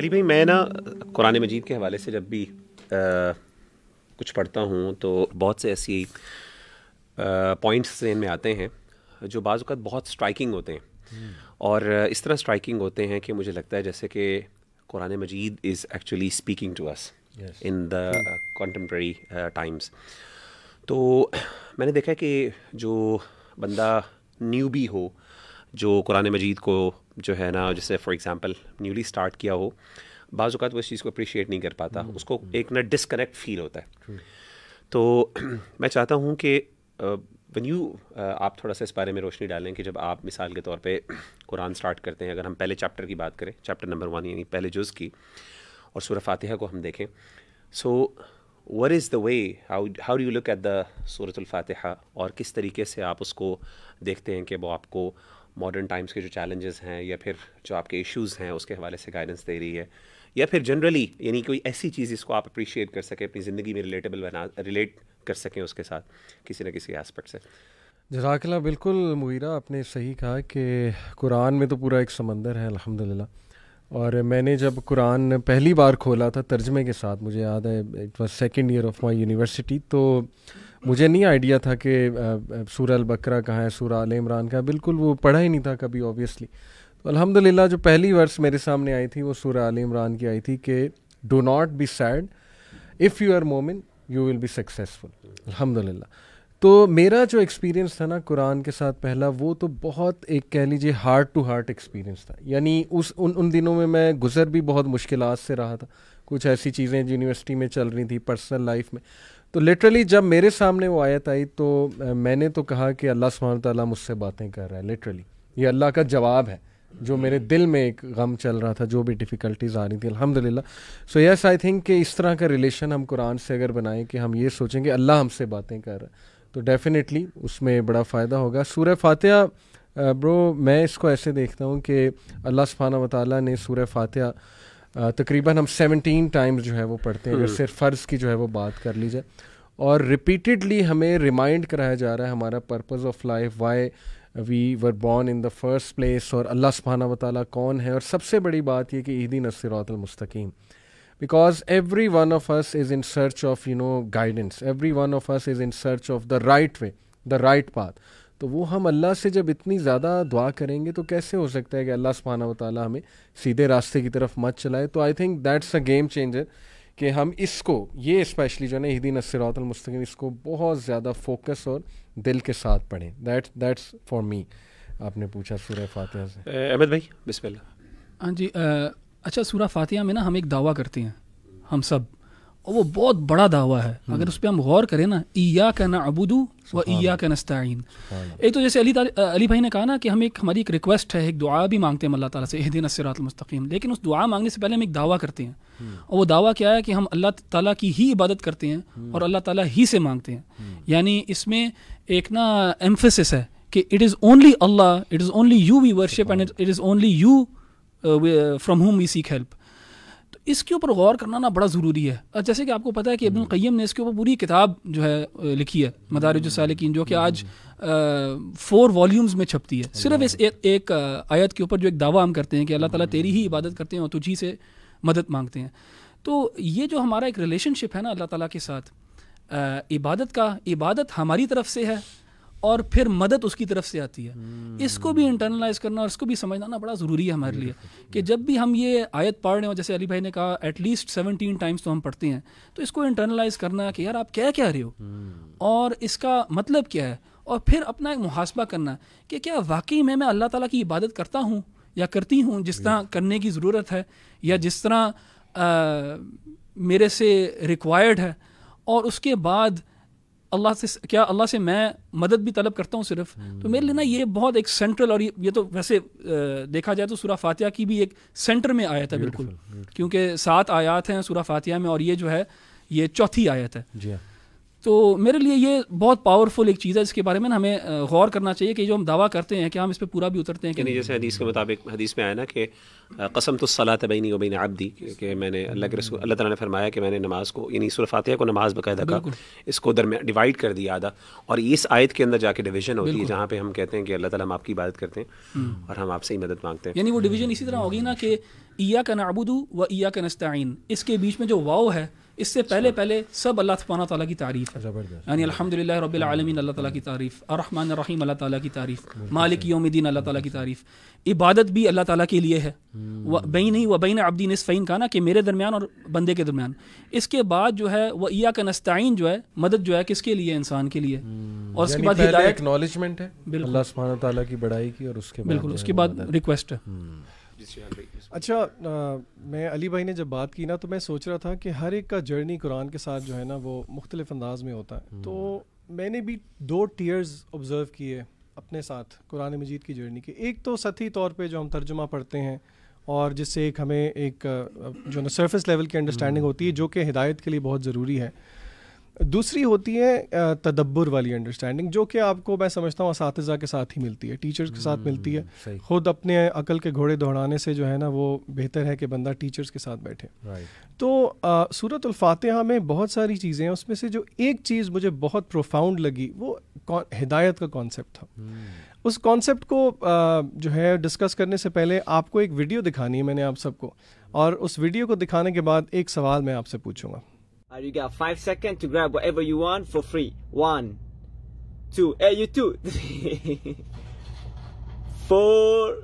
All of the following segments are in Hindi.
अली भाई मैं ना कुरान मजीद के हवाले से जब भी आ, कुछ पढ़ता हूँ तो बहुत से ऐसी पॉइंट्स जहन में आते हैं जो बाज़त बहुत स्ट्राइकिंग होते हैं हम्म। और इस तरह स्ट्राइकिंग होते हैं कि मुझे लगता है जैसे कि कुरान मजीद is actually speaking to us in the contemporary times तो मैंने देखा है कि जो बंदा न्यू भी हो जो कुरान मजीद को जो है ना जैसे फॉर एग्ज़ाम्पल न्यूली स्टार्ट किया हो बाज़ात वो इस चीज़ को अप्रिशिएट नहीं कर पाता हम्म। उसको एक ना डिसकनेक्ट फील होता है तो मैं चाहता हूँ कि वन यू आप थोड़ा सा इस बारे में रोशनी डालें कि जब आप मिसाल के तौर पे कुरान स्टार्ट करते हैं अगर हम पहले चैप्टर की बात करें चैप्टर नंबर वन यानी पहले जुज़ की और सूर फातिहा को हम देखें so what is the way how how you look at the और किस तरीके से आप उसको देखते हैं कि वो आपको मॉडर्न टाइम्स के जो चैलेंजेस हैं या फिर जो आपके इश्यूज़ हैं उसके हवाले से गाइडेंस दे रही है या फिर जनरली यानी कोई ऐसी चीज़ जिसको आप अप्रिशिएट कर सकें अपनी ज़िंदगी में रिलेटेबल बना रिलेट कर सकें उसके साथ किसी न किसी एस्पेक्ट से जजाकला बिल्कुल मुगीरा आपने सही कहा कि कुरान में तो पूरा एक समंदर है अलहमदिल्ला और मैंने जब कुरान पहली बार खोला था तर्जमे के साथ मुझे याद है it was second year of my university तो मुझे नहीं आइडिया था कि सूर्य बकरा कहाँ है सूर्य आल इमरान का बिल्कुल वो पढ़ा ही नहीं था कभी ऑब्वियसली तो ला जो पहली वर्स मेरे सामने आई थी वो सूर्य आल इमरान की आई थी कि do not be sad if you are मोमिन यू विल बी सक्सेसफुल अल्हम्दुलिल्लाह तो मेरा जो एक्सपीरियंस था ना कुरान के साथ पहला वो तो बहुत एक कह लीजिए हार्ट टू हार्ट एक्सपीरियंस था यानी उस उन उन दिनों में मैं गुज़र भी बहुत मुश्किल से रहा था कुछ ऐसी चीज़ें यूनिवर्सिटी में चल रही थी पर्सनल लाइफ में तो लिटरली जब मेरे सामने वो आयत आई तो मैंने तो कहा कि अल्लाह सुबह तला मुझसे बातें कर रहा है लिटरली ये अल्लाह का जवाब है जो मेरे दिल में एक गम चल रहा था जो भी डिफ़िकल्टीज़ आ रही थी अल्हम्दुलिल्लाह सो यस आई थिंक कि इस तरह का रिलेशन हम कुरान से अगर बनाएं कि हम ये सोचें कि अल्लाह हमसे बातें कर रहा है तो डेफ़िनेटली उसमें बड़ा फ़ायदा होगा सूर्य फातह ब्रो मैं इसको ऐसे देखता हूँ कि अल्लाह सुबहाना वाली ने सूर्य फातह तकरीबन हम सेवनटीन टाइम्स जो है वो पढ़ते हैं अगर हम्म। सिर्फ फ़र्ज़ की जो है वो बात कर ली जाए और रिपीटेडली हमें रिमाइंड कराया जा रहा है हमारा purpose of life why we were born in the first place और अल्लाह सुबहाना वाली कौन है और सबसे बड़ी बात यह कि ईदी नसरातमस्तकीम because every one of us is in search of you know guidance every one of us is in search of the right way the right path तो वो हम अल्लाह से जब इतनी ज़्यादा दुआ करेंगे तो कैसे हो सकता है कि अल्लाह सुबहाना वाली हमें सीधे रास्ते की तरफ मत चलाए तो I think that's a game changer कि हम इसको ये स्पेशली जो है ना हिदी नसरातमस्तकीम इसको बहुत ज़्यादा फोकस और दिल के साथ पढ़ें दैट दैट्स फॉर मी आपने पूछा सूर्य फातिहा से अहमद भाई बिस्मिल्लाह हाँ जी आ, अच्छा सूर्य फातिहा में ना हम एक दावा करते हैं हम सब और वो बहुत बड़ा दावा है हम्म। अगर उस पर हम गौर करें ना ईया का ना अबूदू व ईया का नस्ताइन एक तो जैसे अली अली भाई ने कहा ना कि हम एक हमारी एक रिक्वेस्ट है एक दुआ भी मांगते हैं अल्लाह ताला से दिन सिरातमस्तकीम लेकिन उस दुआ मांगने से पहले हम एक दावा करते हैं हम्म। और वो दावा क्या है कि हम अल्लाह ताला की ही इबादत करते हैं हम्म। और अल्लाह ताला ही से मांगते हैं यानी इसमें एक ना एम्फेसिस है कि इट इज़ ओनली अल्लाह it is only you we worship and it is only you from whom we seek help इसके ऊपर गौर करना ना बड़ा ज़रूरी है जैसे कि आपको पता है कि इबन हम्म। क़यम ने इसके ऊपर पूरी किताब जो है लिखी है मदारज सालकिन जो कि आज हम्म। फोर वॉल्यूम्स में छपती है सिर्फ इस एक, एक आयत के ऊपर जो एक दावा हम करते हैं कि अल्लाह ताला हम्म। तेरी ही इबादत करते हैं और तुझी से मदद मांगते हैं तो ये जो हमारा एक रिलेशनशिप है ना अल्लाह ताला के साथ इबादत का इबादत हमारी तरफ से है और फिर मदद उसकी तरफ से आती है हम्म। इसको भी इंटरनलाइज करना और इसको भी समझना ना बड़ा ज़रूरी है हमारे लिए कि जब भी हम ये आयत पढ़ रहे हो जैसे अली भाई ने कहा एटलीस्ट सेवनटीन टाइम्स तो हम पढ़ते हैं तो इसको इंटरनलाइज करना कि यार आप क्या कह रहे हो हम्म। और इसका मतलब क्या है और फिर अपना एक मुहासबा करना कि क्या वाकई में मैं अल्लाह ताला की इबादत करता हूँ या करती हूँ जिस तरह करने की ज़रूरत है या जिस तरह मेरे से रिक्वायर्ड है और उसके बाद अल्लाह से क्या अल्लाह से मैं मदद भी तलब करता हूँ सिर्फ तो मेरे लिए ना ये बहुत एक सेंट्रल और ये, तो वैसे देखा जाए तो सूरा फातिहा की भी एक सेंटर में आयत है बिल्कुल क्योंकि सात आयात हैं सूरा फातिहा में और ये जो है ये चौथी आयत है जी हाँ। तो मेरे लिए ये बहुत पावरफुल एक चीज़ है इसके बारे में हमें गौर करना चाहिए कि जो हम दावा करते हैं कि हम इस पर पूरा भी उतरते हैं कि नहीं जैसे हदीस के मुताबिक हदीस में आया ना कि कसम तो सलाह तबीनी वबीन आबदी कि मैंने अल्लाह के रसूल अल्लाह तला ने फरमाया कि मैंने नमाज को यानी सुरफातिया को नमाज बकायदा का इसको दरमिया डिवाइड कर दिया आधा और इस आयत के अंदर जाके डिवीजन होती है जहाँ पे हम कहते हैं कि अल्लाह ताला हम आपकी इबादत करते हैं हम्म। और हम आपसे ही मदद मांगते हैं यानी वो डिवीजन इसी तरह होगी ना कि ईया का नाबुदू व ईया का नस्ताइन इसके बीच में जो वाओ है इससे अच्छा। पहले पहले सब अल्लाह तबाना ताली की तारीफ़ है अच्छा, यानी अलहमदिल्ला रबालमीन अल्लाह ताली की तारीफ़ अरहमान रहीम अल्लाह ताली की तारीफ़ मालिक योमद्दीन अल्लाह ताली की तारीफ़ इबादत भी अल्लाह ताली के लिए है हम्म। व बैन ही व बैन अब्दी नसफ़ैन का ना कि मेरे दरमियान और बंदे के दरमियान इसके बाद जो है वह ईया का नस्तान जो है मदद जो है किसके लिए इंसान के लिए हम्म। और उसके बाद नॉलेजमेंट है बिल्कुल की बड़ाई की और उसके बिल्कुल उसके बाद रिक्वेस्ट है हम्म। अच्छा आ, मैं अली भाई ने जब बात की ना तो मैं सोच रहा था कि हर एक का जर्नी कुरान के साथ जो है ना वो मुख्तलिफ अंदाज में होता है हम्म। तो मैंने भी दो टीयर्स ऑब्ज़र्व किए अपने साथ कुरान मजीद की जर्नी के एक तो सतही तौर पे जो हम तर्जुमा पढ़ते हैं और जिससे एक हमें एक जो ना सर्फेस लेवल की अंडरस्टैंडिंग हम्म। होती है जो कि हिदायत के लिए बहुत ज़रूरी है दूसरी होती है तदब्बर वाली अंडरस्टैंडिंग जो कि आपको मैं समझता हूँ इस के साथ ही मिलती है टीचर्स के साथ हम्म, मिलती है खुद अपने अकल के घोड़े दौड़ाने से जो है ना वो बेहतर है कि बंदा टीचर्स के साथ बैठे तो सूरत फातहा में बहुत सारी चीज़ें हैं उसमें से जो एक चीज़ मुझे बहुत प्रोफाउंड लगी वो हिदायत का कॉन्सेप्ट था हम्म। उस कॉन्सेप्ट को आ, जो है डिस्कस करने से पहले आपको एक वीडियो दिखानी है मैंने आप सबको और उस वीडियो को दिखाने के बाद एक सवाल मैं आपसे पूछूंगा And uh, you got five seconds to grab whatever you want for free. One, two, hey, you two, three, four,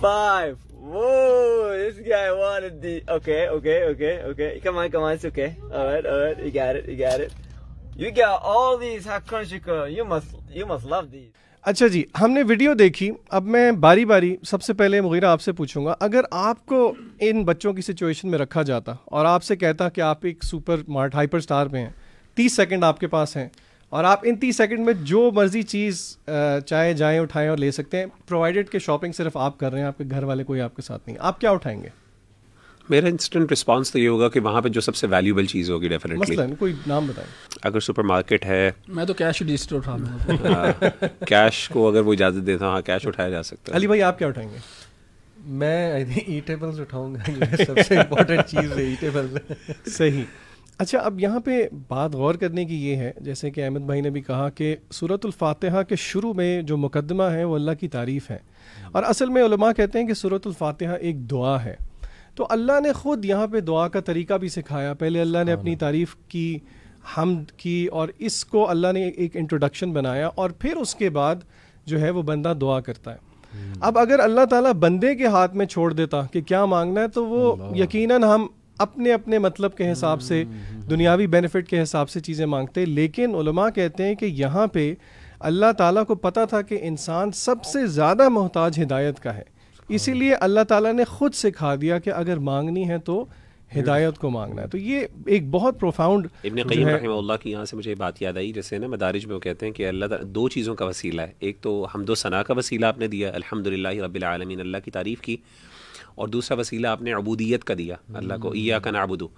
five. Whoa, this guy wanted the. Okay, okay, okay, okay. Come on, come on, it's okay. All right, all right, you got it, you got it. You got all these Hakunshiku. You must, you must love these. अच्छा जी हमने वीडियो देखी अब मैं बारी बारी सबसे पहले मुगीरा आपसे पूछूंगा अगर आपको इन बच्चों की सिचुएशन में रखा जाता और आपसे कहता कि आप एक सुपर मार्ट हाइपर स्टार में हैं तीस सेकंड आपके पास हैं और आप इन तीस सेकंड में जो मर्जी चीज़ चाहे जाएँ उठाएँ और ले सकते हैं प्रोवाइडेड के शॉपिंग सिर्फ आप कर रहे हैं आपके घर वाले कोई आपके साथ नहीं आप क्या उठाएंगे मेरा इंस्टेंट रिस्पांस तो ये होगा कि वहाँ पे जो सबसे वैल्यूबल चीज़ होगी डेफिनेटली कोई नाम बताएं अगर सुपरमार्केट है मैं तो कैश रजिस्टर उठा लूँगा कैश हाँ, को अगर वो इजाज़त देता हाँ कैश उठाया जा सकता है अली भाई आप क्या उठाएंगे मैं आई थिंक ईटेबल्स उठाऊंगा सबसे इम्पोर्टेंट चीज़ है ईटेबल्स सही अच्छा अब यहाँ पे बात गौर करने की ये है जैसे कि अहमद भाई ने भी कहा कि सूरतफातहा के शुरू में जो मुकदमा है वो अल्लाह की तारीफ़ है और असल में कहते हैं कि सूरतफातहा एक दुआ है तो अल्लाह ने ख़ुद यहाँ पे दुआ का तरीका भी सिखाया पहले अल्लाह ने हाँ अपनी तारीफ़ की हम की और इसको अल्लाह ने एक इंट्रोडक्शन बनाया और फिर उसके बाद जो है वो बंदा दुआ करता है हम्म। अब अगर अल्लाह ताला बंदे के हाथ में छोड़ देता कि क्या मांगना है तो वो यकीनन हम अपने अपने मतलब के हिसाब से हम्म, हम्म, दुनियावी बेनिफिट के हिसाब से चीज़ें मांगते लेकिन उलमा कहते हैं कि यहाँ पे अल्लाह ताला को पता था कि इंसान सबसे ज़्यादा मोहताज हिदायत का है इसीलिए अल्लाह ताला ने ख़ुद सिखा दिया कि अगर मांगनी है तो हिदायत को मांगना है तो ये एक बहुत प्रोफाउंड की यहाँ से मुझे बात याद आई जैसे ना मदारिज में वो कहते हैं कि अल्लाह दो चीज़ों का वसीला है एक तो हम दो सना का वसीला आपने दिया अलहमदिल्ला रबालमीन अल्लाह की तारीफ़ की और दूसरा वसीला आपने अबूदियत का दिया अल्लाह को ईया हम्म। का नाबुदो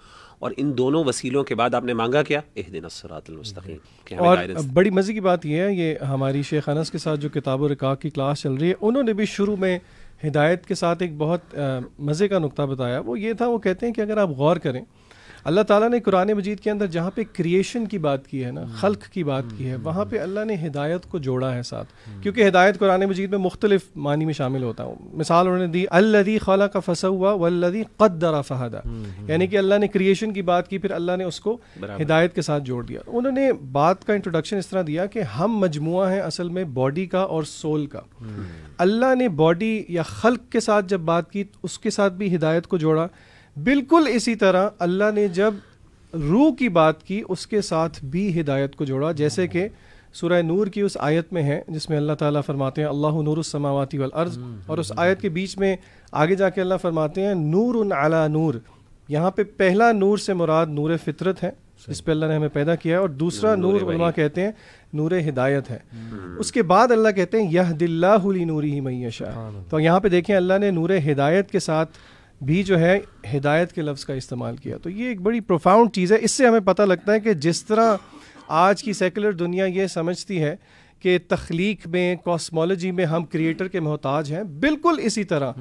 और इन दोनों वसीलों के बाद आपने मांगा क्या एह दिन सरातमस्तकीम और बड़ी मज़े की बात यह है ये हमारी शेख अनस के साथ जो किताब रका की क्लास चल रही है उन्होंने भी शुरू में हिदायत के साथ एक बहुत मज़े का नुक्ता बताया वो ये था वो कहते हैं कि अगर आप गौर करें अल्लाह ताला ने कुरान मजीद के अंदर जहाँ पे क्रिएशन की बात की है ना हम्म। खल्क की बात की है हम्म। वहाँ पे अल्लाह ने हिदायत को जोड़ा है साथ हम्म। क्योंकि हिदायत कुरान मजीद में मुख्तलिफ मानी में शामिल होता है मिसाल उन्होंने दी अल्लदी खला का फसा हुआ वल्लदी कदरा फहदा यानी कि अल्लाह ने क्रिएशन की बात की फिर अल्लाह ने उसको हिदायत के साथ जोड़ दिया उन्होंने बात का इंट्रोडक्शन इस तरह दिया कि हम मजमुआ हैं असल में बॉडी का और सोल का अल्लाह ने बॉडी या खल्क के साथ जब बात की तो उसके साथ भी हिदायत को जोड़ा बिल्कुल इसी तरह अल्लाह ने जब रूह की बात की उसके साथ भी हिदायत को जोड़ा जैसे कि सुरह नूर की उस आयत में है जिसमें अल्लाह ताला फरमाते हैं अल्लाह नूरसमावती वल अर्ज हम्म, हम्म, और उस हम्म, आयत के बीच में आगे जाके अल्लाह फरमाते हैं नूर उन आला नूर यहाँ पे पहला नूर से मुराद नूर फितरत है जिस पे अल्लाह ने हमें पैदा किया है और दूसरा नूर उलमा कहते हैं नूर हिदायत है उसके बाद अल्लाह कहते हैं यह दिल्ला नूरी ही मैशा तो यहाँ पे देखें अल्लाह ने नूर हिदायत के साथ भी जो है हिदायत के लफ्ज़ का इस्तेमाल किया तो ये एक बड़ी प्रोफाउंड चीज़ है इससे हमें पता लगता है कि जिस तरह आज की सेकुलर दुनिया ये समझती है कि तख्लीक में कॉस्मोलॉजी में हम क्रिएटर के मोहताज हैं बिल्कुल इसी तरह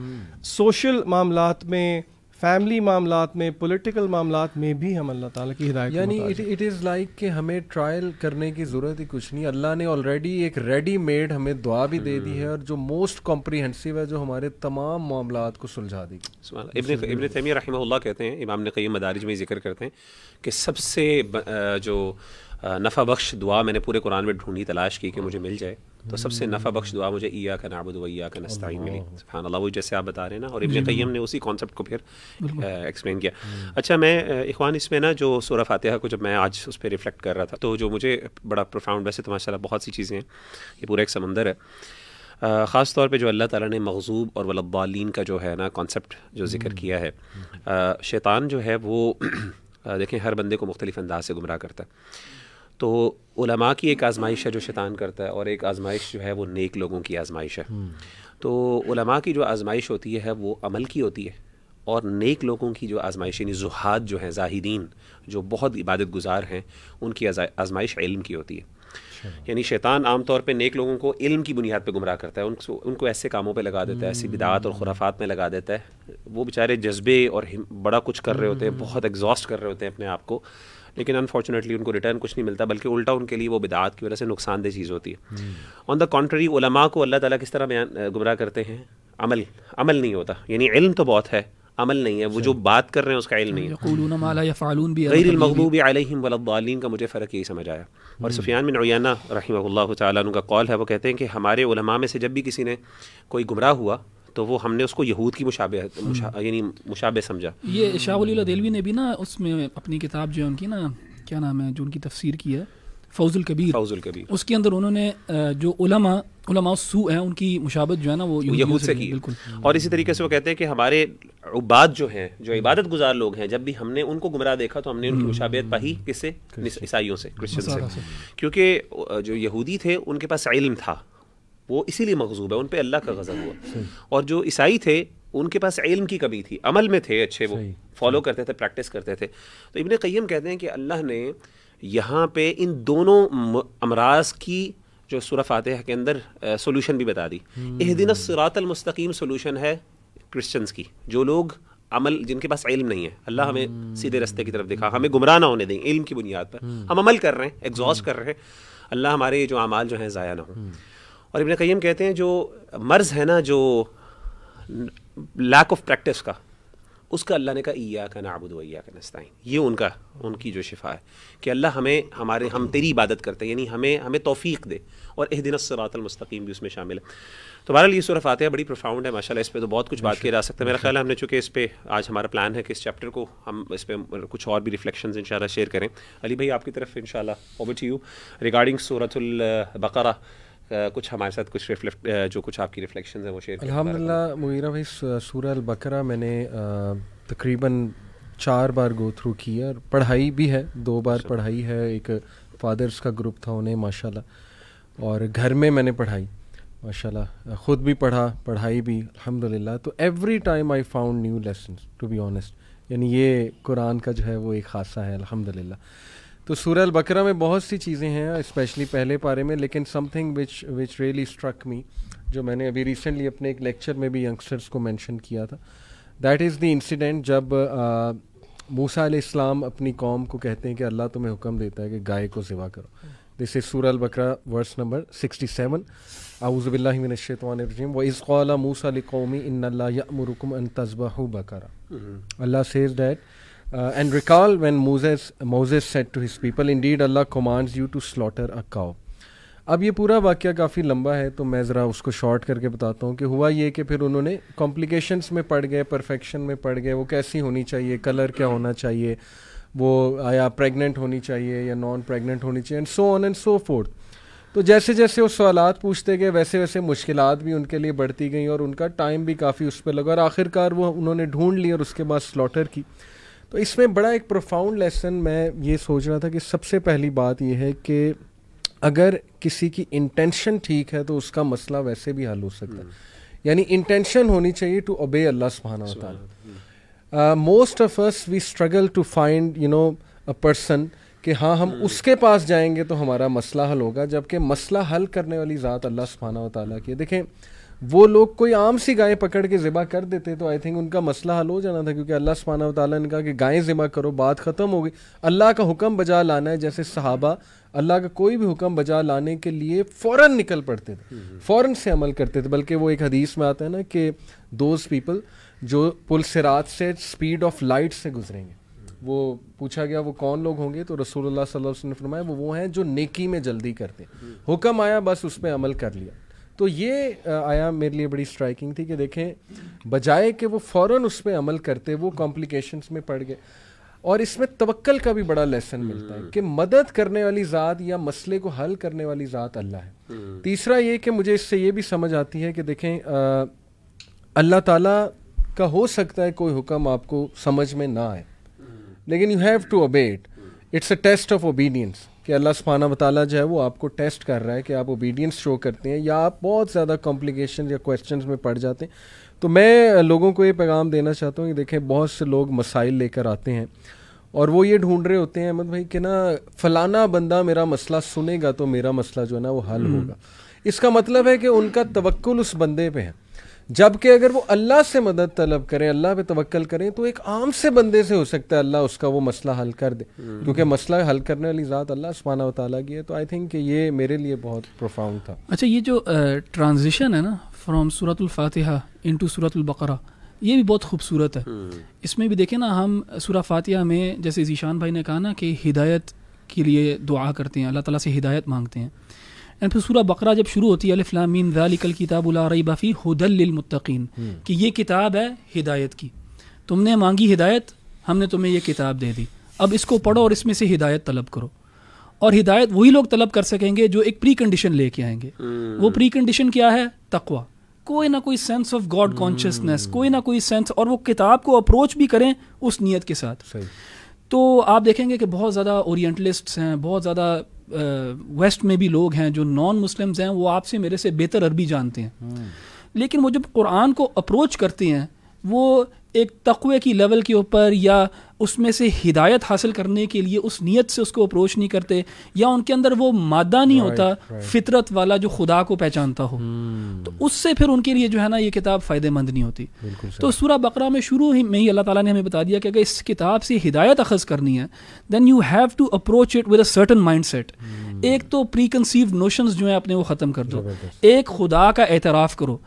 सोशल हम्म। मामलों में फैमिली मामला में पोलिटिकल मामला में भी हम अल्लाह ताला की हिदायत यानी इट इट इज़ लाइक कि हमें ट्रायल करने की ज़रूरत ही कुछ नहीं अल्लाह ने ऑलरेडी एक रेडी मेड हमें दुआ भी दे दी है और जो मोस्ट कॉम्प्रीहेंसिव है जो हमारे तमाम मामला को सुलझा दी इबन इबन रही कहते हैं इमाम ने कई मदारज में जिक्र करते हैं कि सबसे जो नफ़ा बख्श दुआ मैंने पूरे कुरान में ढूंढी तलाश की कि मुझे मिल जाए तो सबसे नफ़ा बख्श दुआ मुझे ईया का नाबुद ईया का नस्ताई मिली हाँ अल्लाह जैसे आप बता रहे हैं ना और इबन कैम ने उसी कॉन्सेप्ट को फिर एक्सप्लेन किया अच्छा मैं इखवान इसमें ना जो सूरह फातिहा को जब मैं आज उस पर रिफ्लेक्ट कर रहा था तो जो मुझे बड़ा प्रोफाउंड वैसे तो माशा बहुत सी चीज़ें हैं ये पूरा एक समंदर है ख़ास तौर पे जो अल्लाह ताला ने मखजूब और वलब्बालीन का जो है ना कॉन्सेप्ट जो जिक्र हम्म। किया है हम्म। शैतान जो है वो देखें हर बंदे को मुख्तलिफ अंदाज से गुमराह करता है तो उलमा की एक आजमाइश है जो शैतान करता है और एक आजमाइश जो है वो नेक लोगों की आजमाइश है हम्म। तो उलमा की जो आजमाइश होती है वो अमल की होती है और नेक लोगों की जो आजमाइश यानी जुहाद जो हैं जाहिदीन जो बहुत इबादत गुजार हैं उनकी आजमाइश इल्म की होती है अच्छा। यानी शैतान आमतौर पर नेक लोगों को इल्म की बुनियाद पर गुमराह करता है उनको उनको ऐसे कामों पर लगा देता है ऐसी बिदात और खुराफात में लगा देता है वो बेचारे जज्बे और बड़ा कुछ कर रहे होते हैं हम्म। बहुत एग्जॉस्ट कर रहे होते हैं अपने आप को लेकिन अनफॉर्चुनेटली उनको रिटर्न कुछ नहीं मिलता बल्कि उल्टा उनके लिए वो बिदात की वजह से नुकसानदेह चीज़ होती है ऑन द कॉन्ट्री उलमा को अल्लाह ताला किस तरह बयान गुमराह करते हैं अमल अमल नहीं होता यानी इल्म तो बहुत है अमल नहीं है वो अच्छा। जो बात कर रहे हैं उसका इल्म नहीं है मकबूब आलिम का मुझे फ़र्क यही समझ आया और हम्म। सुफियान बिन रैना रही का कौल है वो कहते हैं कि हमारे उलमा में से जब भी किसी ने कोई गुमराह हुआ तो वो हमने उसको यहूद की मुशाबे हम्म। यानी मुशाबे समझा ये शाह देलवी ने भी ना उसमें अपनी किताब जो है उनकी ना क्या नाम है जो उनकी तफसीर की है फौजुल कबीर फौजुल कबीर उसके अंदर उन्होंने जो उलमा सू है उनकी मुशाबत जो है ना वो यहूद से की बिल्कुल और इसी तरीके से वो कहते हैं कि हमारे उबाद जो हैं जो इबादत गुजार लोग हैं जब भी हमने उनको गुमराह देखा तो हमने उनकी हम्म। मुशाबत पाई किससे ईसाइयों से क्रिश्चियन से क्योंकि जो यहूदी थे उनके पास इल्म था वो इसीलिए मकजूब है उन पर अल्लाह का गज़ब हुआ और जो ईसाई थे उनके पास इल्म की कमी थी अमल में थे अच्छे वो फॉलो करते थे प्रैक्टिस करते थे तो इबन क़ैम कहते हैं कि अल्लाह ने यहाँ पे इन दोनों अमराज की जो आते फातह के अंदर सोल्यूशन भी बता दी एह हम्म। दिन सरातमस्तकीम सोल्यूशन है क्रिश्चियंस की जो लोग अमल जिनके पास इल्म नहीं है अल्लाह हमें हम्म। सीधे रस्ते की तरफ दिखा हमें गुमराह ना होने दें इल्म की बुनियाद पर हम्म। हम अमल कर रहे हैं एग्जॉस्ट कर रहे हैं अल्लाह हमारे जो अमाल जो हैं ज़ाया ना हों और इबन कईम कहते हैं जो मर्ज़ है ना जो लैक ऑफ प्रैक्टिस का उसका अल्लाह ने कहा ईया का नाबुद वैया का नस्ताइन ये उनका उनकी जो शिफा है कि अल्लाह हमें हमारे हम तेरी इबादत करते हैं यानी हमें हमें तोफ़ी दे और एह दिन सरातलमस्तकीम भी उसमें शामिल है तो बहरहाल ये आते फातह बड़ी प्रोफाउंड है माशाल्लाह इस पर तो बहुत कुछ बात किया जा सकता है मेरा ख्याल है हमने चूँकि इस पर आज हमारा प्लान है कि इस चैप्टर को हम इस पर कुछ और भी रिफ्लेक्शन इन शेयर करें अली भाई आपकी तरफ इन शाला ओवर टू यू रिगार्डिंग सूरत बकरा कुछ हमारे साथ कुछ रिफ्लेक्ट जो कुछ आपकी रिफ्लेक्शन है वो शेयर अलहमदिल्ला मुरा भाई सूरह बकरा मैंने तकरीबन चार बार गो थ्रू की है और पढ़ाई भी है दो बार अच्छा। पढ़ाई है एक फादर्स का ग्रुप था उन्हें माशाल्लाह और घर में मैंने पढ़ाई माशाल्लाह ख़ुद भी पढ़ा पढ़ाई भी अलहमदिल्ला तो every time I found new lesson to be honest यानी ये कुरान का जो है वो एक खासा है अलहमदिल्ला तो सूरह बकरा में बहुत सी चीज़ें हैं स्पेशली पहले पारे में लेकिन something which which really struck me जो मैंने अभी रिसेंटली अपने एक लेक्चर में भी यंगस्टर्स को मेंशन किया था दैट इज़ द इंसिडेंट जब मूसा इस्लाम अपनी कौम को कहते हैं कि अल्लाह तुम्हें हुक्म देता है कि गाय को ज़िवा करो दिस इज़ सूर बकरा वर्स नंबर सिक्सटी सेवन आउज़बिल्लिमिनशवानरजीम व इज़ मूसा कौमी इन अल्लाह यमुरकुम अन तस्बा बकरा अल्लाह says that Uh, and recall when Moses Moses said to his people, Indeed Allah commands you to slaughter a cow. अब ये पूरा वाक्य काफ़ी लंबा है तो मैं ज़रा उसको शॉर्ट करके बताता हूँ कि हुआ ये कि फिर उन्होंने कॉम्प्लिकेशंस में पड़ गए परफेक्शन में पड़ गए वो कैसी होनी चाहिए कलर क्या होना चाहिए वो आया प्रेग्नेंट होनी चाहिए या नॉन प्रेग्नेंट होनी चाहिए and so on and so forth तो जैसे जैसे वो सवाल पूछते गए वैसे वैसे मुश्किल भी उनके लिए बढ़ती गई और उनका टाइम भी काफ़ी उस पर लगा और आखिरकार वो उन्होंने ढूंढ ली और उसके बाद स्लॉटर की तो इसमें बड़ा एक प्रोफाउंड लेसन मैं ये सोच रहा था कि सबसे पहली बात यह है कि अगर किसी की इंटेंशन ठीक है तो उसका मसला वैसे भी हल हो सकता है हम्म। यानी इंटेंशन होनी चाहिए टू ओबे अल्लाह सुबहाना most of us we struggle to find you know a person कि हाँ हम हम्म। उसके पास जाएंगे तो हमारा मसला हल होगा जबकि मसला हल करने वाली ज़ात अल्लाह सुबहाना वाली की देखें वो लोग कोई आम सी गाय पकड़ के ज़िबा कर देते तो आई थिंक उनका मसला हल हो जाना था क्योंकि अल्लाह सुबहाना वाली ने कहा कि गायें ज़िबा करो बात ख़त्म हो गई अल्लाह का हुक्म बजा लाना है जैसे सहाबा अल्लाह का कोई भी हुक्म बजा लाने के लिए फ़ौर निकल पड़ते थे हम्म। फ़ौर से अमल करते थे बल्कि वो एक हदीस में आता है ना कि दोज पीपल जो पुल सिरात से स्पीड ऑफ लाइट से गुजरेंगे वो पूछा गया वो कौन लोग होंगे तो रसूलुल्लाह सल्लल्लाहु अलैहि वसल्लम ने फरमाया वो वो हैं जो नेकी में जल्दी करते हम्म। हुक्म आया बस उस पर अमल कर लिया तो ये आया मेरे लिए बड़ी स्ट्राइकिंग थी कि देखें बजाय कि वो फ़ौर उस पर अमल करते वो कॉम्प्लिकेशंस में पड़ गए और इसमें तवक्ल का भी बड़ा लेसन मिलता है हम्म। कि मदद करने वाली ज़ात या मसले को हल करने वाली ज़ात अल्लाह है हम्म। तीसरा ये कि मुझे इससे ये भी समझ आती है कि देखें अल्लाह ताला का हो सकता है कोई हुक्म आपको समझ में ना आए हम्म। लेकिन you have to obey it's a test of obedience कि अल्लाह सुबहाना बताला जो है वो आपको टेस्ट कर रहा है कि आप ओबीडियंस शो करते हैं या आप बहुत ज़्यादा कॉम्प्लिकेशन या क्वेश्चन में पड़ जाते हैं तो मैं लोगों को ये पैगाम देना चाहता हूँ कि देखें बहुत से लोग मसाइल लेकर आते हैं और वो ये ढूंढ रहे होते हैं अहमद मतलब भाई कि ना फलाना बंदा मेरा मसला सुनेगा तो मेरा मसला जो है ना वो हल हम्म। होगा इसका मतलब है कि उनका तवक्ल उस बंदे पे है जबकि अगर वो अल्लाह से मदद तलब करें अल्लाह पे तवक्ल करें तो एक आम से बंदे से हो सकता है अल्लाह उसका वो मसला हल कर दे हम्म। क्योंकि मसला हल करने वाली ज़ात अल्लाह सुबहाना ताली की है तो आई थिंक ये मेरे लिए बहुत प्रोफाउंड था अच्छा ये जो ट्रांजिशन uh, है ना फ्राम सूरतफ़ातहा इन टू सूरतबकरा ये भी बहुत खूबसूरत है हम्म। इसमें भी देखें ना हम सूरा फातिहा में जैसे ईशान भाई ने कहा ना कि हिदायत के लिए दुआ करते हैं अल्लाह ताला से हिदायत मांगते हैं एंड फिर सूरह बकरा जब शुरू होती है अलफलामीन दालिकल किताबुला रई बफ़ी हदलमतकीन हम्म। कि ये किताब है हिदायत की तुमने मांगी हिदायत हमने तुम्हें यह किताब दे दी अब इसको पढ़ो और इसमें से हिदायत तलब करो और हिदायत वही लोग तलब कर सकेंगे जो एक प्री कंडीशन लेके आएंगे हम्म। वो प्री कंडीशन क्या है तकवा कोई ना कोई सेंस ऑफ गॉड कॉन्शियसनेस कोई ना कोई सेंस और वो किताब को अप्रोच भी करें उस नीयत के साथ तो आप देखेंगे कि बहुत ज़्यादा ओरिएंटलिस्ट्स हैं बहुत ज़्यादा वेस्ट में भी लोग हैं जो नॉन मुस्लिम्स हैं वो आपसे मेरे से बेहतर अरबी जानते हैं हम्म। लेकिन वो जब कुरान को अप्रोच करते हैं वो एक तकवे की लेवल के ऊपर या उसमें से हिदायत हासिल करने के लिए उस नीयत से उसको अप्रोच नहीं करते या उनके अंदर वो मादा नहीं right, होता right. फितरत वाला जो खुदा को पहचानता हो hmm. तो उससे फिर उनके लिए जो है ना ये किताब फ़ायदेमंद नहीं होती तो सूरा बकरा में शुरू ही में ही अल्लाह ताला ने हमें बता दिया कि अगर इस किताब से हिदायत अखज़ करनी है then you have to approach it with a certain mind set एक तो प्री कंसीव नोशंस जो है अपने वो ख़त्म कर दो एक खुदा का एतराफ़ करो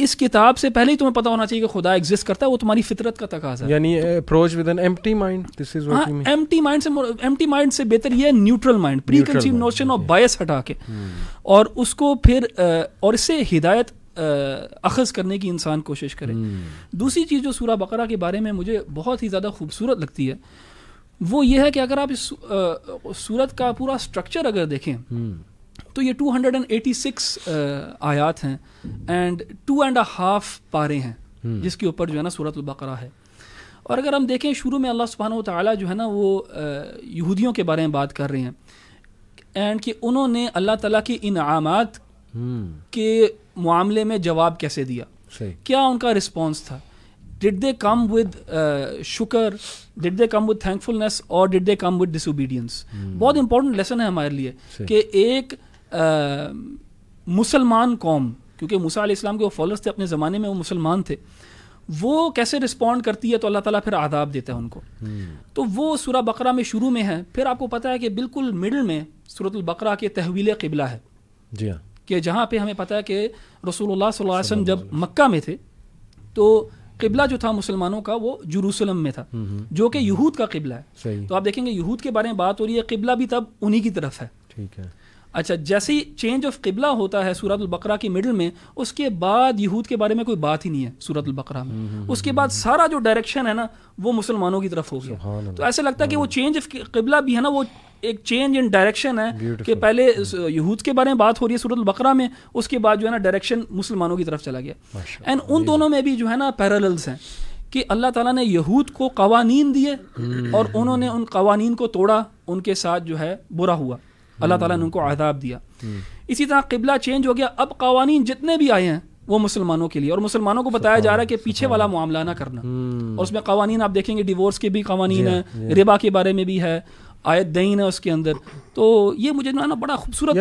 इस किताब से पहले ही तुम्हें पता होना चाहिए कि खुदा एग्जिस्ट करता है वो तुम्हारी फितरत का तकाजा यानी approach with an empty mind this is what you mean empty mind से एम्प्टी माइंड से बेहतर ये neutral mind preconceived notion और बायस हटा के hmm. और उसको फिर और इससे हिदायत अखज़ करने की इंसान कोशिश करे hmm. दूसरी चीज़ जो सूरा बकरा के बारे में मुझे बहुत ही ज़्यादा खूबसूरत लगती है वो ये है कि अगर आप इस सूरत का पूरा स्ट्रक्चर अगर देखें hmm. तो ये 286 uh, आयात हैं एंड टू एंड हाफ पारे हैं हम्म। जिसके ऊपर जो है ना सूरत बकरा है और अगर हम देखें शुरू में अल्लाह सुबहान ताली जो है ना वो uh, यहूदियों के बारे में बात कर रहे हैं एंड कि उन्होंने अल्लाह तला के इनामत हम्म। के मामले में जवाब कैसे दिया क्या उनका रिस्पॉन्स था डिड दे कम विद शुक्र did they come with thankfulness और did they come with disobedience बहुत इंपॉर्टेंट लेसन है हमारे लिए कि एक मुसलमान कौम क्योंकि मूसा इस्लाम के वो फॉलोअर्स थे अपने ज़माने में वो मुसलमान थे वो कैसे रिस्पॉन्ड करती है तो अल्लाह ताला फिर आदाब देता है उनको हम्म। तो वो सूरा बकरा में शुरू में है फिर आपको पता है कि बिल्कुल मिडल में सूरत बकरा के तहवील किबला है जी हाँ कि जहाँ पे हमें पता है कि रसूलुल्लाह सल्लल्लाहु अलैहि वसल्लम जब मक्का में थे तो किबला जो था मुसलमानों का वो जरूसलम में था जो कि यहूद का किबला है तो आप देखेंगे यहूद के बारे में बात हो रही है किबला भी तब उन्हीं की तरफ है ठीक है अच्छा जैसे ही चेंज ऑफ किबला होता है सूरत बकरा की मिडल में उसके बाद यहूद के बारे में कोई बात ही नहीं है सूरत बकरा में हम्म, हम्म, उसके हम्म, बाद सारा जो डायरेक्शन है ना वो मुसलमानों की तरफ हो गया तो ऐसे लगता है कि वो चेंज ऑफ किबला भी है ना वो एक चेंज इन डायरेक्शन है कि पहले यहूद के बारे में बात हो रही है सूरत बकरा में उसके बाद जो है ना डायरेक्शन मुसलमानों की तरफ चला गया एंड उन दोनों में भी जो है ना पैरल्स हैं कि अल्लाह ताला ने यहूद को कवानीन दिए और उन्होंने उन कवानीन को तोड़ा उनके साथ जो है बुरा हुआ अल्लाह ताला ने हम्म। उनको आदाब दिया हम्म। इसी तरह किबला चेंज हो गया अब कवानी जितने भी आए हैं वो मुसलमानों के लिए और मुसलमानों को बताया जा रहा है कि पीछे वाला मामला ना करना और उसमें कवानीन आप देखेंगे डिवोर्स के भी कवानी है रिबा के बारे में भी है आयत दही है उसके अंदर तो ये मुझे ना ना बड़ा खूबसूरत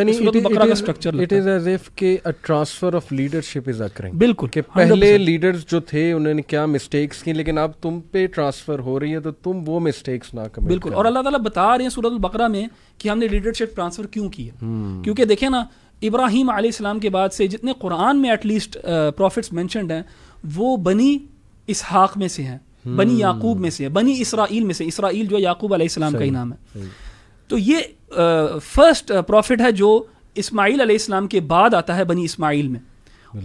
बकरा का structure it is as if के a transfer of leadership is occurring बिल्कुल के पहले लीडर्स जो थे उन्होंने क्या मिस्टेक्स की लेकिन अब तुम पे ट्रांसफर हो रही है तो तुम वो मिस्टेक्स ना कमेंट बिल्कुल और अल्लाह ताला बता रहे हैं सूरत बकरा में कि हमने लीडरशिप ट्रांसफर क्यों की है हम्म। क्योंकि देखें ना इब्राहिम आलाम के बाद से जितने कुरान में एटलीस्ट प्रॉफिट्स मैंशनड हैं वो बनी इसहाक में से हैं बनी हम्म। याकूब में से बनी इसराइल में से इसराइल जो याकूब अलैहिस्सलाम का ही नाम है तो ये फर्स्ट प्रॉफिट है जो इस्माइल अलैहिस्सलाम के बाद आता है बनी इस्माइल में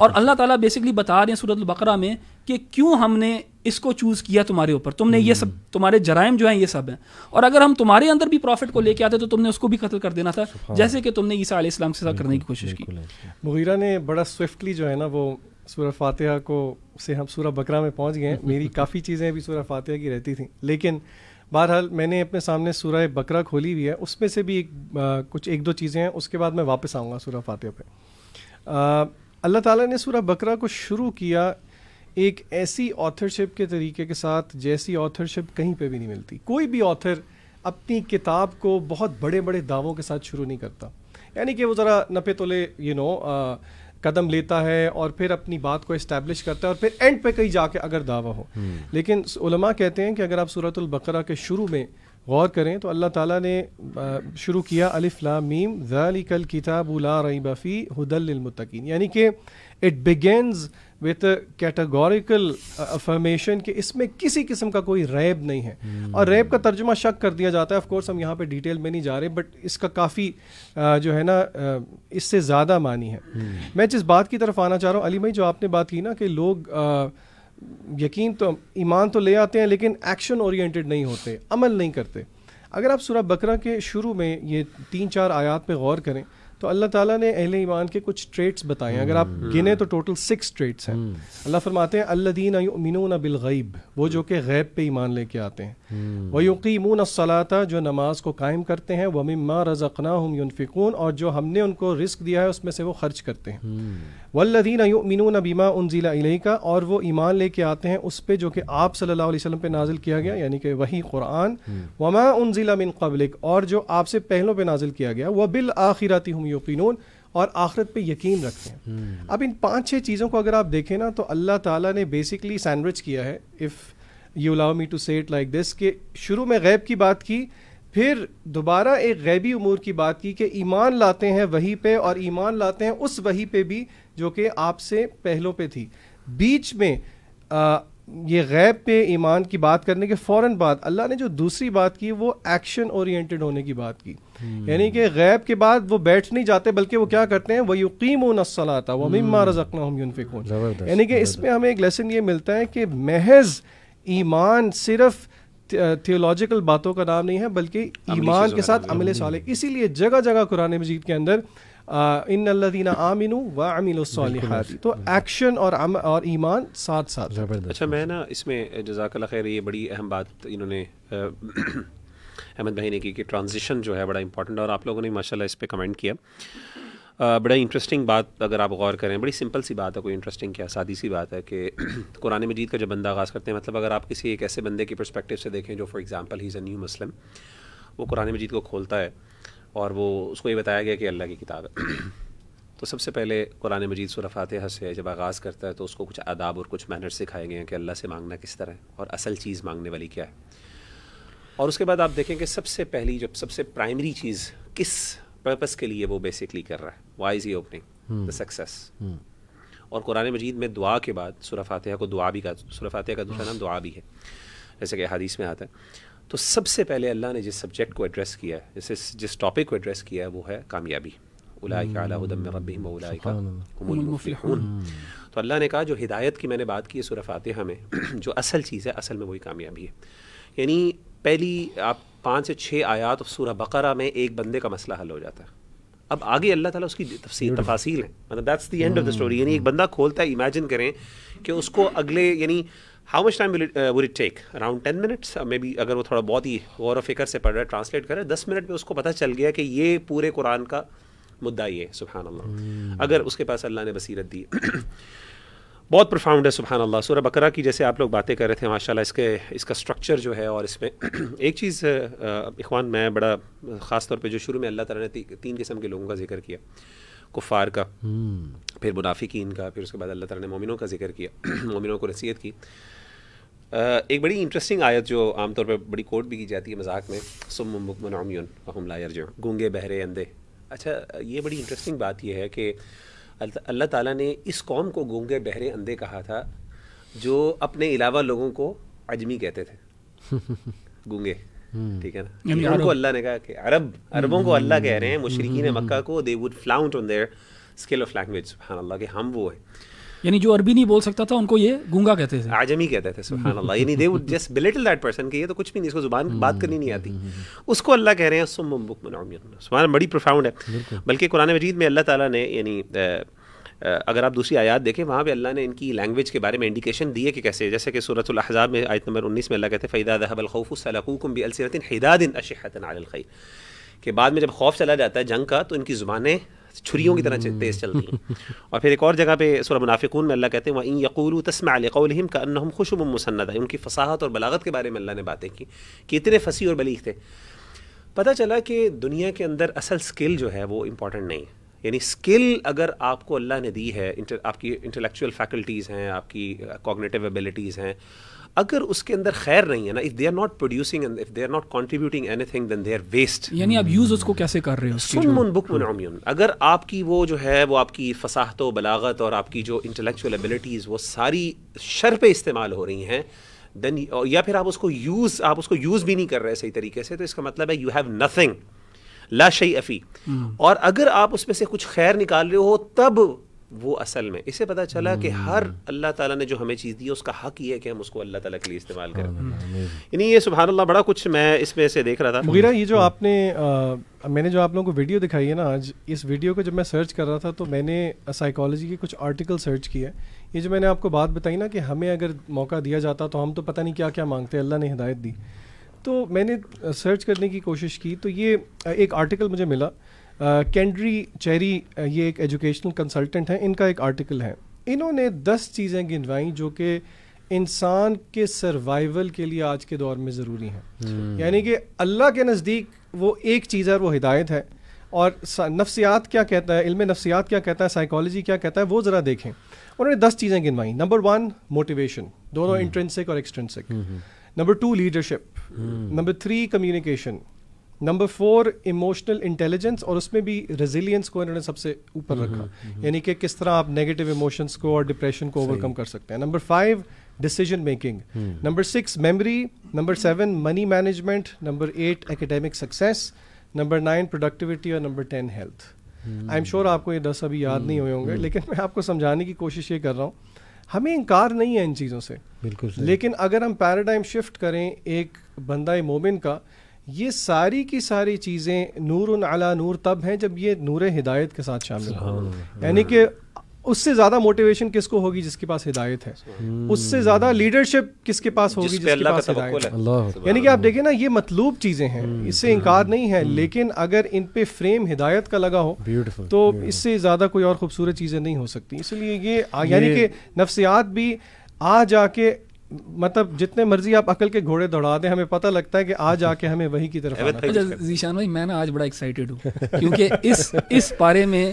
और अल्लाह ताला बेसिकली बता रहे हैं सूरत बकरा में कि क्यों हमने इसको चूज़ किया तुम्हारे ऊपर तुमने ये सब हम्म। तुम्हारे जराइम जो हैं ये सब हैं और अगर हम तुम्हारे अंदर भी प्रॉफिट को लेके आते तो तुमने उसको भी कत्ल कर देना था जैसे कि तुमने ईसा आलाम के साथ करने की कोशिश की मुगीरा ने बड़ा स्विफ्टली जो है ना वो सूर्य फातिहा को से हम सूर्य बकरा में पहुंच गए मेरी काफ़ी चीज़ें भी सूर्य फातिहा की रहती थी लेकिन बहरहाल मैंने अपने सामने सूर्य बकरा खोली हुई है उसमें से भी एक आ, कुछ एक दो चीज़ें हैं उसके बाद मैं वापस आऊँगा सूर्य फातिहा पर अल्लाह ताला ने सूर्य बकरा को शुरू किया एक ऐसी ऑथरशिप के तरीके के साथ जैसी ऑथरशिप कहीं पर भी नहीं मिलती कोई भी ऑथर अपनी किताब को बहुत बड़े बड़े दावों के साथ शुरू नहीं करता यानी कि वो ज़रा नपे तोले यू नो कदम लेता है और फिर अपनी बात को इस्टेब्लिश करता है और फिर एंड पे कहीं जाके अगर दावा हो हम्म। लेकिन उलमा कहते हैं कि अगर आप सूरत बकरा के शुरू में गौर करें तो अल्लाह ताला ने शुरू किया अलिफ ला मीम ज़ालिकल किताब ला बफ़ी हुदल यानी कि it begins with categorical affirmation कि इसमें किसी किस्म का कोई रैब नहीं है hmm. और रैब का तर्जमा शक कर दिया जाता है ऑफकोर्स हम यहाँ पे डिटेल में नहीं जा रहे बट इसका काफ़ी uh, जो है ना uh, इससे ज़्यादा मानी है hmm. मैं जिस बात की तरफ आना चाह रहा हूँ अली भाई जो आपने बात की ना कि लोग uh, यकीन तो ईमान तो ले आते हैं लेकिन एक्शन ओरिएंटेड नहीं होते अमल नहीं करते अगर आप सूरह बकरा के शुरू में ये तीन चार आयात पे गौर करें तो अल्लाह ताला ने अहले ईमान के कुछ ट्रेट्स बताए हैं अगर आप हम्म। गिने तो टोटल सिक्स ट्रेट्स हैं हम्म। अल्लाह फरमाते हैं अल्लादीन बिल बिलगैब वो जो कि गैब पे ईमान लेके आते हैं हम्म। वयूकीमून असलाता जो नमाज को कायम करते हैं वमिमा रज़क़ना हम और जो हमने उनको रिस्क दिया है उसमें से वो खर्च करते हैं वल्लिन युमिन नबीमा उन ज़िला का और वो ईमान लेके आते हैं उस पर जो कि आप सल्ला वसलम पर नाजिल किया गया यानी कि वही कुरान हम्म। वमा उन ज़िला मिन कबलिक और जो आपसे पहलों पर नाजिल किया गया वह बिल आखिरती हम यकीन और आखिरत पे यकीन रखते हैं हम्म। अब इन पाँच छह चीज़ों को अगर आप देखें ना तो अल्लाह ताला ने बेसिकली सैंडविच किया है if you allow me to set like this के शुरू में गैब की बात की फिर दोबारा एक गैबी उमूर की बात की कि ईमान लाते हैं वही पे और ईमान लाते हैं उस वही पे भी जो कि आपसे पहलों पे थी बीच में आ, ये गैब पे ईमान की बात करने के फ़ौर बाद अल्लाह ने जो दूसरी बात की वो एक्शन ओरिएंटेड होने की बात की हम्म। यानी कि गैब के बाद वो बैठ नहीं जाते बल्कि वो क्या करते हैं वह यकीम नसलाता वह हम्म। मम्मा रजकना हम यूनफिक यानी कि इसमें हमें एक लेसन ये मिलता है कि महज ईमान सिर्फ़ थियोलॉजिकल uh, बातों का नाम नहीं है बल्कि ईमान के साथ अमल साल इसीलिए जगह जगह कुरान मजीद के अंदर इन अल्लादीना आमिन व अमिल तो एक्शन और आम, और ईमान साथ साथ अच्छा मैं ना इसमें जजाकल खैर ये बड़ी अहम बात इन्होंने अहमद भाई ने की कि ट्रांजिशन जो है बड़ा इंपॉर्टेंट और आप लोगों ने माशाल्लाह इस पर कमेंट किया बड़ा इंटरेस्टिंग बात अगर आप गौर करें बड़ी सिंपल सी बात है कोई इंटरेस्टिंग क्या सादी सी बात है कि कुरान मजीद का जब बंदा आगाज़ करते हैं मतलब अगर आप किसी एक ऐसे बंदे के परस्पेक्टिव से देखें जो for example he is a new Muslim वो कुरान मजीद को खोलता है और वो उसको ये बताया गया कि अल्लाह की किताब है तो सबसे पहले कुरान मजीद सुरफात हस से जब आगाज़ करता है तो उसको कुछ आदाब और कुछ मैनर सिखाए गए हैं कि अल्लाह से मांगना किस तरह है और असल चीज़ मांगने वाली क्या है और उसके बाद आप देखें कि सबसे पहली जब सबसे प्राइमरी चीज़ किस पर्पस के लिए वो बेसिकली कर रहा है why is he opening the success और कुरान मजीद में दुआ के बाद सुरह फातह को दुआ भी का सुरह फातह का दूसरा नाम दुआ भी है जैसे कि हदीस में आता है तो सबसे पहले अल्लाह ने जिस सब्जेक्ट को एड्रेस किया है जिस जिस टॉपिक को एड्रेस किया है वो है कामयाबी hmm. तो अल्लाह ने कहा जो हिदायत की मैंने बात की है सुरह फातिहा में जो असल चीज़ है असल में वही कामयाबी है यानी पहली आप पाँच से छः आयात सूरह बकरा में एक बंदे का मसला हल हो जाता है अब आगे अल्लाह ताला उसकी तफसील तफासिल है मतलब that's the end of the story यानी एक बंदा खोलता है इमेजिन करें कि उसको अगले यानी how much time would it take around ten minutes maybe अगर वो थोड़ा बहुत ही गौर फिक्र से पढ़ रहा है ट्रांसलेट कर रहा है दस मिनट में उसको पता चल गया कि ये पूरे कुरान का मुद्दा ये है अल्लाह hmm. अगर उसके पास अल्लाह ने बसीरत दी बहुत प्रोफाउंड है सुबहान अल्लाह सूर बकरा की जैसे आप लोग बातें कर रहे थे माशाल्लाह इसके इसका स्ट्रक्चर जो है और इसमें एक चीज़ इखवान मैं बड़ा ख़ास तौर पे जो शुरू में अल्लाह ताला ने ती, तीन किस्म के लोगों का जिक्र किया कुफ़ार का हम्म। फिर मुनाफिकीन का फिर उसके बाद अल्लाह ताला ने मोमिनों का जिक्र किया मोमिनों को नसीहत की एक बड़ी इंटरेस्टिंग आयत जो आमतौर पर बड़ी कोट भी की जाती है मजाक में सुम जो बहरे अंधे अच्छा ये बड़ी इंटरेस्टिंग बात यह है कि अल्लाह ताला ने इस कौम को गूंगे बहरे अंधे कहा था जो अपने अलावा लोगों को अजमी कहते थे गूंगे हम्म। ठीक है ना उनको अल्लाह ने कहा कि अरब अरबों को अल्लाह कह रहे हैं हम्म। मुशरकिन हम्म। मक्का को they would flaunt on their skill of language सुबहान अल्लाह के हम वो हैं यानी जो अरबी नहीं बोल सकता था उनको ये गूंगा कहते थे आजमी कहते थे सुबहान यानी they would just belittle that person ये तो कुछ भी नहीं इसको जुबान हम्म, बात करनी नहीं आती हम्म, हम्म, उसको अल्लाह कह रहे हैं सुम बुक सुबहान बड़ी प्रोफाउंड है बल्कि कुरान मजीद में अल्लाह ताला ने यानी अगर आप दूसरी आयात देखें वहाँ पे अल्लाह ने इनकी लैंग्वेज के बारे में इंडिकेशन दिए कि कैसे जैसे कि सूरत अहज़ाब में आयत नंबर उन्नीस में अल्लाह कहते हैं फ़ैदा दहबलखौफ़ सलकूकुम बिलसिरतिन हिदादिन अशहतन अलखैर के बाद में जब खौफ चला जाता है जंग का तो इनकी ज़ुबानें छुरियों की तरह तेज़ चलती हैं और फिर एक और जगह पे सूरह मुनाफिकून में अल्लाह कहते हैं वहीं यकूलू का अनहम खुशब मुसन्नत है उनकी फसाहत और बलागत के बारे में अल्लाह ने बातें की कि इतने फंसी और बलीग थे पता चला कि दुनिया के अंदर असल स्किल जो है वो इम्पॉर्टेंट नहीं है यानी स्किल अगर आपको अल्लाह ने दी है इंटर, आपकी इंटेलेक्चुअल फैकल्टीज़ हैं आपकी कॉग्नेटिव एबिलिटीज़ हैं अगर उसके अंदर खैर नहीं है ना if they are not producing and if they are not contributing anything then they are waste यानी आप यूज उसको कैसे कर रहे हो मुन बुक मुनामियन अगर आपकी वो जो है वो आपकी फसाहत बलागत और आपकी जो इंटेलेक्चुअल एबिलिटीज़ वो सारी शर पे इस्तेमाल हो रही हैं देन या फिर आप उसको यूज़ आप उसको यूज़ भी नहीं कर रहे सही तरीके से तो इसका मतलब है यू हैव नथिंग ला शई अफ़ी हम्म। और अगर आप उसमें से कुछ खैर निकाल रहे हो तब वो असल में इसे पता चला कि हम्म। हर अल्लाह ताला ने जो हमें चीज़ दी है उसका हक ये है कि हम उसको अल्लाह ताला के लिए इस्तेमाल करें यानी ये सुबह अल्लाह बड़ा कुछ मैं इसमें से देख रहा था मुगिरा ये जो आपने आ, मैंने जो आप लोगों को वीडियो दिखाई है ना आज इस वीडियो को जब मैं सर्च कर रहा था तो मैंने साइकोलॉजी के कुछ आर्टिकल सर्च किया ये जो मैंने आपको बात बताई ना कि हमें अगर मौका दिया जाता तो हम तो पता नहीं क्या क्या मांगते अल्लाह ने हिदायत दी तो मैंने सर्च करने की कोशिश की तो ये एक आर्टिकल मुझे मिला कैंड्री uh, चेरी uh, ये एक एजुकेशनल कंसल्टेंट हैं इनका एक आर्टिकल है इन्होंने दस चीज़ें गिनवाई जो कि इंसान के सर्वाइवल के लिए आज के दौर में ज़रूरी हैं हम्म। यानी कि अल्लाह के नज़दीक वो एक चीज़ है वो हिदायत है और नफ्सियात क्या कहता है इल्म नफ्सियात क्या कहता है साइकोलॉजी क्या कहता है वो ज़रा देखें उन्होंने दस चीज़ें गिनवाई नंबर वन मोटिवेशन दोनों इंट्रेंसिक हम्म। और एक्सट्रेंसिक हम्म। Number two leadership number three communication number four emotional intelligence और उसमें भी रेजिलियंस को इन्होंने सबसे ऊपर हम्म, रखा हम्म, हम्म। यानी कि किस तरह आप नेगेटिव इमोशंस को और डिप्रेशन को ओवरकम कर सकते हैं number five decision making number six memory number seven money management number eight academic success number nine productivity और number ten health I am sure आपको ये दस अभी याद नहीं हुए होंगे लेकिन मैं आपको समझाने की कोशिश ये कर रहा हूँ हमें इनकार नहीं है इन चीज़ों से बिल्कुल लेकिन अगर हम पैराडाइम शिफ्ट करें एक बंदा मोमिन का ये सारी की सारी चीज़ें नूर अला नूर तब हैं जब ये नूर हिदायत के साथ शामिल हो यानी कि उससे ज़्यादा मोटिवेशन किसको होगी जिसके पास हिदायत है हम्म। उससे ज़्यादा लीडरशिप किसके पास होगी जिसके पास हिदायत है यानी कि आप देखें ना ये मतलूब चीज़ें हैं हम्म। इससे इनकार हम्म। नहीं है लेकिन अगर इन पे फ्रेम हिदायत का लगा हो तो इससे ज़्यादा कोई और खूबसूरत चीज़ें नहीं हो सकती इसलिए ये यानी कि नफ्सियात भी आ जाके मतलब जितने मर्जी आप अकल के घोड़े दौड़ा दें हमें पता लगता है कि आज आके हमें वही की तरफ अच्छा, जीशान भाई मैं ना आज बड़ा एक्साइटेड हूँ क्योंकि इस इस पारे में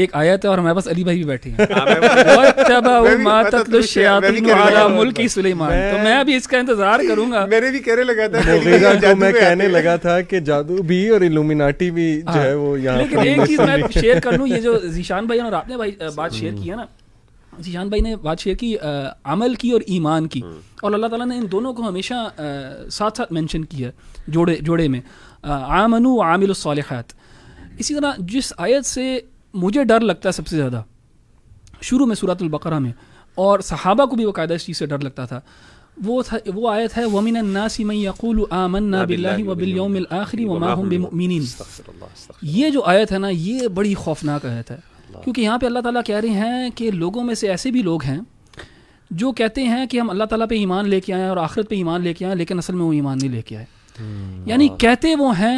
एक आयत है और हमारे पास अली भाई भी बैठे हैं हाँ, मतलब सुलेमान तो मैं भी इसका इंतजार करूंगा मेरे भी कहने लगा था को मैं कहने लगा था कि जादू भी और इलुमिनाटी भी जो हाँ। है वो यहाँ लेकिन एक चीज मैं शेयर कर लूँ ये जो जीशान भाई और आपने भाई बात शेयर हम्म। किया ना जीशान भाई ने बात शेयर की आ, अमल की और ईमान की हम्म। और अल्लाह ताला ने इन दोनों को हमेशा आ, साथ साथ मेंशन किया जोड़े जोड़े में आमनु आमिल सालहत इसी तरह जिस आयत से मुझे डर लगता है सबसे ज़्यादा शुरू में सूरत बकरा में और सहाबा को भी बकायदा इस चीज़ से डर लगता था वो था वो आयत है वमिन नासी मैं यकूल आमन्ना बिल्लाहि व बिल आखिरी व मा हुम ये जो आयत है ना ये बड़ी खौफनाक आयत है क्योंकि यहाँ पे अल्लाह ताला कह रहे हैं कि लोगों में से ऐसे भी लोग हैं जो कहते हैं कि हम अल्लाह ताला पे ईमान लेके आए और आखिरत पे ईमान लेके आए लेकिन असल में वो ईमान नहीं लेके आए हम्म, यानी कहते वो हैं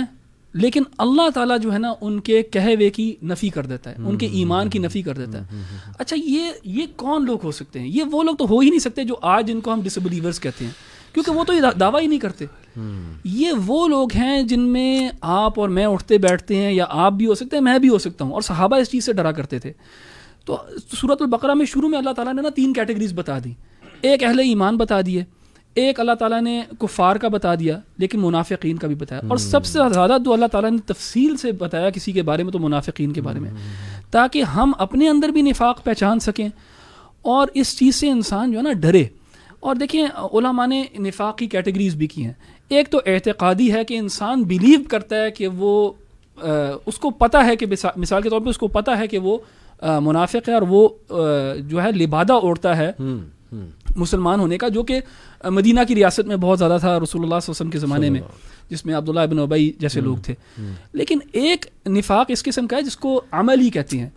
लेकिन अल्लाह ताला जो है ना उनके कहवे की नफ़ी कर देता है हम्म, उनके हम्म, ईमान की नफ़ी कर देता है अच्छा ये ये कौन लोग हो सकते हैं ये वो लोग तो हो ही नहीं सकते जो आज इनको हम डिसबिलीवर्स कहते हैं क्योंकि अच्छा। वो तो दावा ही नहीं करते ये वो लोग हैं जिनमें आप और मैं उठते बैठते हैं या आप भी हो सकते हैं मैं भी हो सकता हूँ और सहाबा इस चीज़ से डरा करते थे तो सूरत बकरा में शुरू में अल्लाह ताला ने ना तीन कैटेगरीज बता दी एक अहले ईमान बता दिए एक अल्लाह ताला ने कुफार का बता दिया लेकिन मुनाफिकीन का भी बताया और हम्म। सबसे ज़्यादा तो अल्लाह ताला ने तफसील से बताया किसी के बारे में तो मुनाफिकीन के बारे में हम्म। ताकि हम अपने अंदर भी निफाक पहचान सकें और इस चीज़ से इंसान जो है ना डरे और देखें ने निफाक की कैटेगरीज भी की हैं एक तो एतकादी है कि इंसान बिलीव करता है कि वो आ, उसको पता है कि मिसाल के तौर पे उसको पता है कि वो मुनाफिक है और वो आ, जो है लिबादा ओढ़ता है हम्म, हम्म। मुसलमान होने का जो कि मदीना की रियासत में बहुत ज़्यादा था रसूलुल्लाह वसम के ज़माने में जिसमें अब्दुल्ला बिन उबई जैसे हम्म, लोग थे लेकिन एक निफाक इस किस्म का है जिसको अमल ही कहती हैं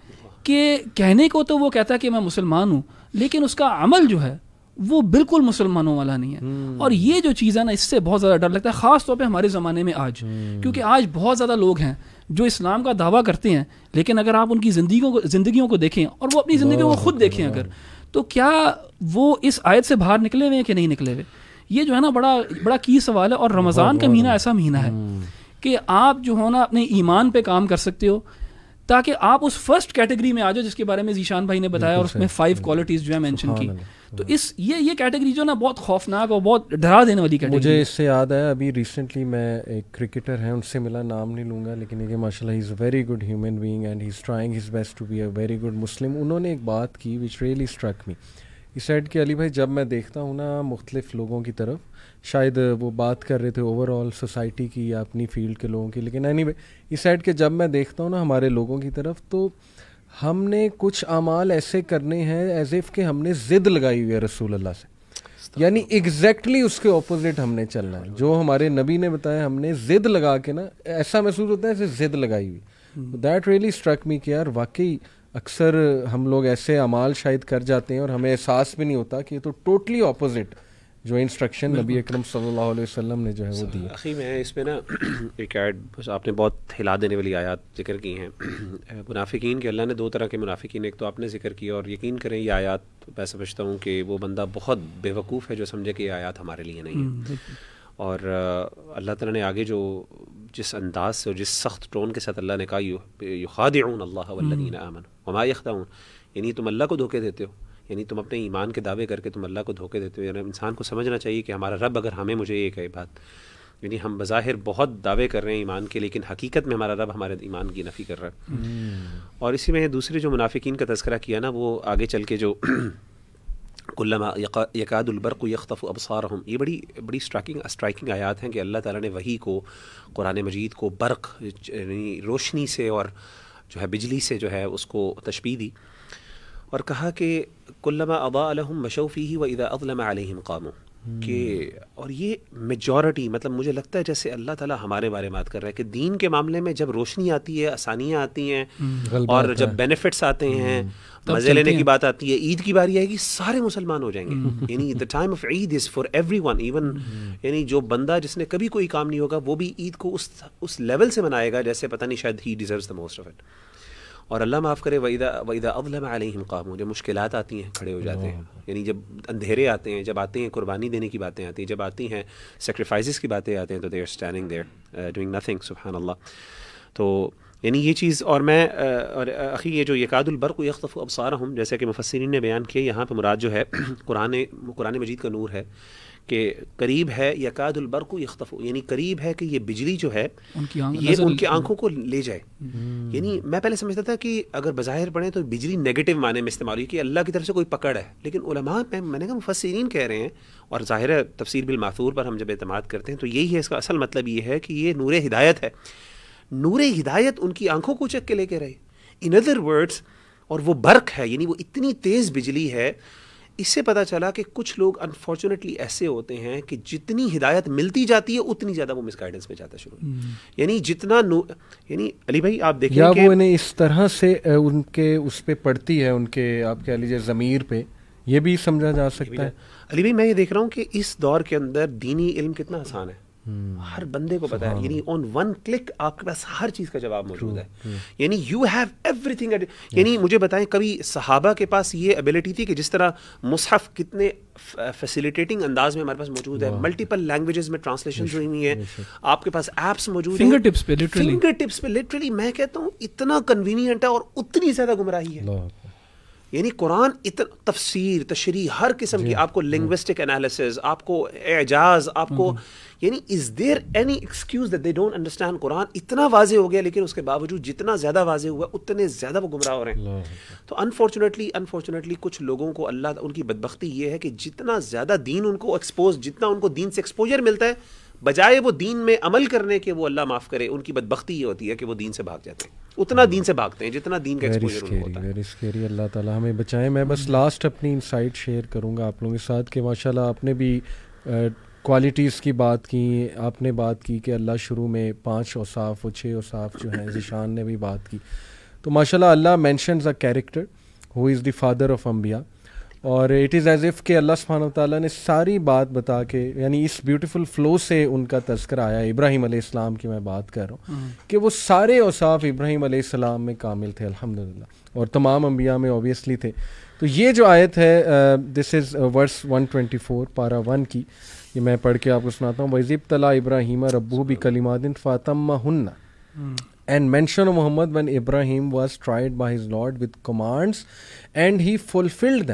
कि कहने को तो वो कहता है कि मैं मुसलमान हूँ लेकिन उसका अमल जो है वो बिल्कुल मुसलमानों वाला नहीं है हम्म। और ये जो चीज़ है ना इससे बहुत ज़्यादा डर लगता है ख़ास तौर पे हमारे ज़माने में आज हम्म। क्योंकि आज बहुत ज़्यादा लोग हैं जो इस्लाम का दावा करते हैं लेकिन अगर आप उनकी ज़िंदगी को ज़िंदगियों को देखें और वो अपनी ज़िंदगी को खुद देखें अगर तो क्या वो इस आयत से बाहर निकले हुए हैं कि नहीं निकले हुए ये जो है ना बड़ा बड़ा की सवाल है और रमज़ान का महीना ऐसा महीना है हम्म। कि आप जो हो ना अपने ईमान पे काम कर सकते हो ताकि आप उस फर्स्ट कैटेगरी में आ जाओ जिसके बारे में जीशान भाई ने बताया और उसमें फाइव क्वालिटीज़ जो है मैंशन की तो इस ये ये कैटेगरी जो ना बहुत खौफनाक और बहुत डरा देने वाली कैटेगरी मुझे इससे याद है अभी रिसेंटली मैं एक क्रिकेटर है उनसे मिला नाम नहीं लूँगा लेकिन ये माशाल्लाह is very good human being and he is trying his best to be a very good Muslim उन्होंने एक बात की विच रियली स्ट्रक मी इस साइड के अली भाई जब मैं देखता हूँ ना मुख्तलिफ लोगों की तरफ शायद वो बात कर रहे थे ओवरऑल सोसाइटी की या अपनी फील्ड के लोगों की लेकिन एनी anyway, इस साइड के जब मैं देखता हूँ ना हमारे लोगों की तरफ तो हमने कुछ अमाल ऐसे करने हैं एज इफ के हमने जिद लगाई हुई है रसूल अल्लाह से यानी एग्जैक्टली exactly उसके ऑपोजिट हमने चलना है जो हमारे नबी ने बताया हमने जिद लगा के ना ऐसा महसूस होता है ऐसे जिद लगाई हुई दैट रियली स्ट्रक मी के यार वाकई अक्सर हम लोग ऐसे अमाल शायद कर जाते हैं और हमें एहसास भी नहीं होता कि ये तो टोटली ऑपोजिट जो इंस्ट्रक्शन नबी अकरम सल्लल्लाहु अलैहि वसल्लम ने जो है वो दी अखी मैं इसमें ना एक ऐड बस आपने बहुत हिला देने वाली आयात जिक्र की हैं मुनाफिकीन के अल्लाह ने दो तरह के मुनाफिकीन एक तो आपने जिक्र किया और यकीन करें ये आयात मैं समझता हूँ कि वो बंदा बहुत बेवकूफ़ है जो समझे कि ये आयात हमारे लिए नहीं है हम्म, और अल्लाह तला ने आगे जो जिस अंदाज से और जिस सख्त टोन के साथ अल्लाह ने कहा यू खाद अल्लाह वल्लिन अमन हम्म। हमा यखदाउन यानी तुम अल्लाह को धोखे देते हो यानी तुम अपने ईमान के दावे करके तुम अल्लाह को धोखे देते हो यानी इंसान को समझना चाहिए कि हमारा रब अगर हमें मुझे ये कहे बात यानी हम बज़ाहिर बहुत दावे कर रहे हैं ईमान के लेकिन हकीकत में हमारा रब हमारे ईमान की नफ़ी कर रहा है हम्म। और इसी में दूसरे जो मुनाफिकीन का तस्करा किया ना वो आगे चल के जो कुल्लमा यकादुलबरक यख्तफ़ अबसार हम ये बड़ी बड़ी स्ट्राइकिंग स्ट्राइकिंग आयात हैं कि अल्लाह ताला ने वही को कुरान मजीद को बर्क यानी रोशनी से और जो है बिजली से जो है उसको तशबी दी और कहा कि कुल्लमा अबा अलहम मशोफ़ी ही व इदा अवलम आलिम कामों कि और ये मेजॉरिटी मतलब मुझे लगता है जैसे अल्लाह ताला हमारे बारे में बात कर रहा है कि दीन के मामले में जब रोशनी आती है आसानियाँ आती हैं हम्म, और जब बेनिफिट्स आते हम्म, हैं मज़े लेने की बात आती है ईद की बारी आएगी सारे मुसलमान हो जाएंगे हम्म, यानी the time of Eid is for everyone even यानी जो बंदा जिसने कभी कोई काम नहीं होगा वो भी ईद को उस उस लेवल से मनाएगा जैसे पता नहीं शायद ही deserve the most of it और अल्लाह माफ़ करे वईदा वईदा अवलम आलिम कामों जब मुश्किल आती हैं खड़े हो जाते हैं यानी जब अंधेरे आते हैं जब आते हैं कुर्बानी देने की बातें आती हैं जब आती हैं सेक्रीफाइस की बातें आते हैं तो there standing there doing nothing सुबहान अल्लाह तो यानी ये चीज़ और मैं uh, और uh, अखी ये जो को यख्तफ़ अबसार हूँ जैसे कि मुफसरीन ने बयान किया यहाँ पर मुराद जो है कुरान कुरान मजीद का नूर है कि करीब है यकादुलबर को यख्तफ यानी करीब है कि ये बिजली जो है उनकी आंख ये उनकी आंखों को ले जाए हम्म। यानी मैं पहले समझता था कि अगर बाहिर पढ़ें तो बिजली नेगेटिव माने में इस्तेमाल हुई कि अल्लाह की तरफ से कोई पकड़ है लेकिन मैं, मैंने कहा मुफसरीन कह रहे हैं और ज़ाहिर तफसीर बिलमाथूर पर हम जब अतमाद करते हैं तो यही है इसका असल मतलब ये है कि ये नूर हिदायत है नूर हिदायत उनकी आंखों को चक के लेके रहे इन अदर वर्ड्स और वो बर्क है यानी वो इतनी तेज़ बिजली है इससे पता चला कि कुछ लोग अनफॉर्चुनेटली ऐसे होते हैं कि जितनी हिदायत मिलती जाती है उतनी ज़्यादा वो मिसगाइडेंस में जाता शुरू हम्म। यानी जितना यानी अली भाई आप देखिए वो इन्हें इस तरह से उनके उस पर पड़ती है उनके आप कह लीजिए ज़मीर पे ये भी समझा जा सकता है अली भाई मैं ये देख रहा हूँ कि इस दौर के अंदर दीनी इल्म कितना आसान है Hmm. हर बंदे को पता है यानी ऑन वन क्लिक आपके पास हर चीज़ का जवाब मौजूद है यानी यू हैव एवरीथिंग यानी मुझे बताएं कभी सहाबा के पास ये एबिलिटी थी कि जिस तरह मुसहफ कितने फैसिलिटेटिंग अंदाज में हमारे पास मौजूद है मल्टीपल लैंग्वेजेस में ट्रांसलेशन हुई हुई है आपके पास एप्स मौजूद फिंगर टिप्स पे लिटरली फिंगर टिप्स पे लिटरली मैं कहता हूँ इतना कन्वीनियंट है और उतनी ज़्यादा गुमराही है यानी कुरान इतना तफसीर तशरी हर किस्म की आपको लिंग्विस्टिक हम्म। एनालिसिस आपको एजाज आपको हम्म। यानी is there any excuse that they don't understand Quran इतना वाजे हो गया लेकिन उसके बावजूद जितना ज़्यादा वाजे हुआ उतने ज़्यादा वो गुमराह हो रहे हैं तो अनफॉर्चुनेटली अनफॉर्चुनेटली कुछ लोगों को अल्लाह उनकी बदबख्ती ये है कि जितना ज़्यादा दीन उनको एक्सपोज जितना उनको दीन से एक्सपोजर मिलता है बजाय वो दीन में अमल करने के वो अल्लाह माफ़ करे उनकी बदबख्ती ये होती है कि वो दीन से भाग जाते हैं उतना दीन से भागते हैं जितना दीन का एक्सपोजर होता है अल्लाह ताला हमें बचाए मैं बस लास्ट अपनी इनसाइट शेयर करूँगा आप लोगों के साथ कि माशाल्लाह आपने भी क्वालिटीज़ की बात की आपने बात की कि अल्लाह शुरू में पाँच औसाफ और छः औसाफ जो हैं जिशान ने भी बात की तो माशाल्लाह अल्लाह mention a character who is the father of अम्बिया और इट इज़ एज इफ़ के अल्लाह सुबहान ताली ने सारी बात बता के यानी इस ब्यूटीफुल फ़्लो से उनका तस्करा आया इब्राहिम इस्लाम की मैं बात कर रहा हूँ हम्म। कि वो सारे औसाफ इब्राहिम आसमाम में कामिल थे अल्हम्दुलिल्लाह और तमाम अम्बिया में ऑबियसली थे तो ये जो आयत है दिस इज़ वर्स 124 पारा वन की ये मैं पढ़ के आपको सुनाता हूँ वजीब तला इब्राहिम रबू भी कलीमादिन फ़ातम हन्ना हम्म। and mention of Muhammad when Ibrahim was tried by his Lord with commands and he fulfilled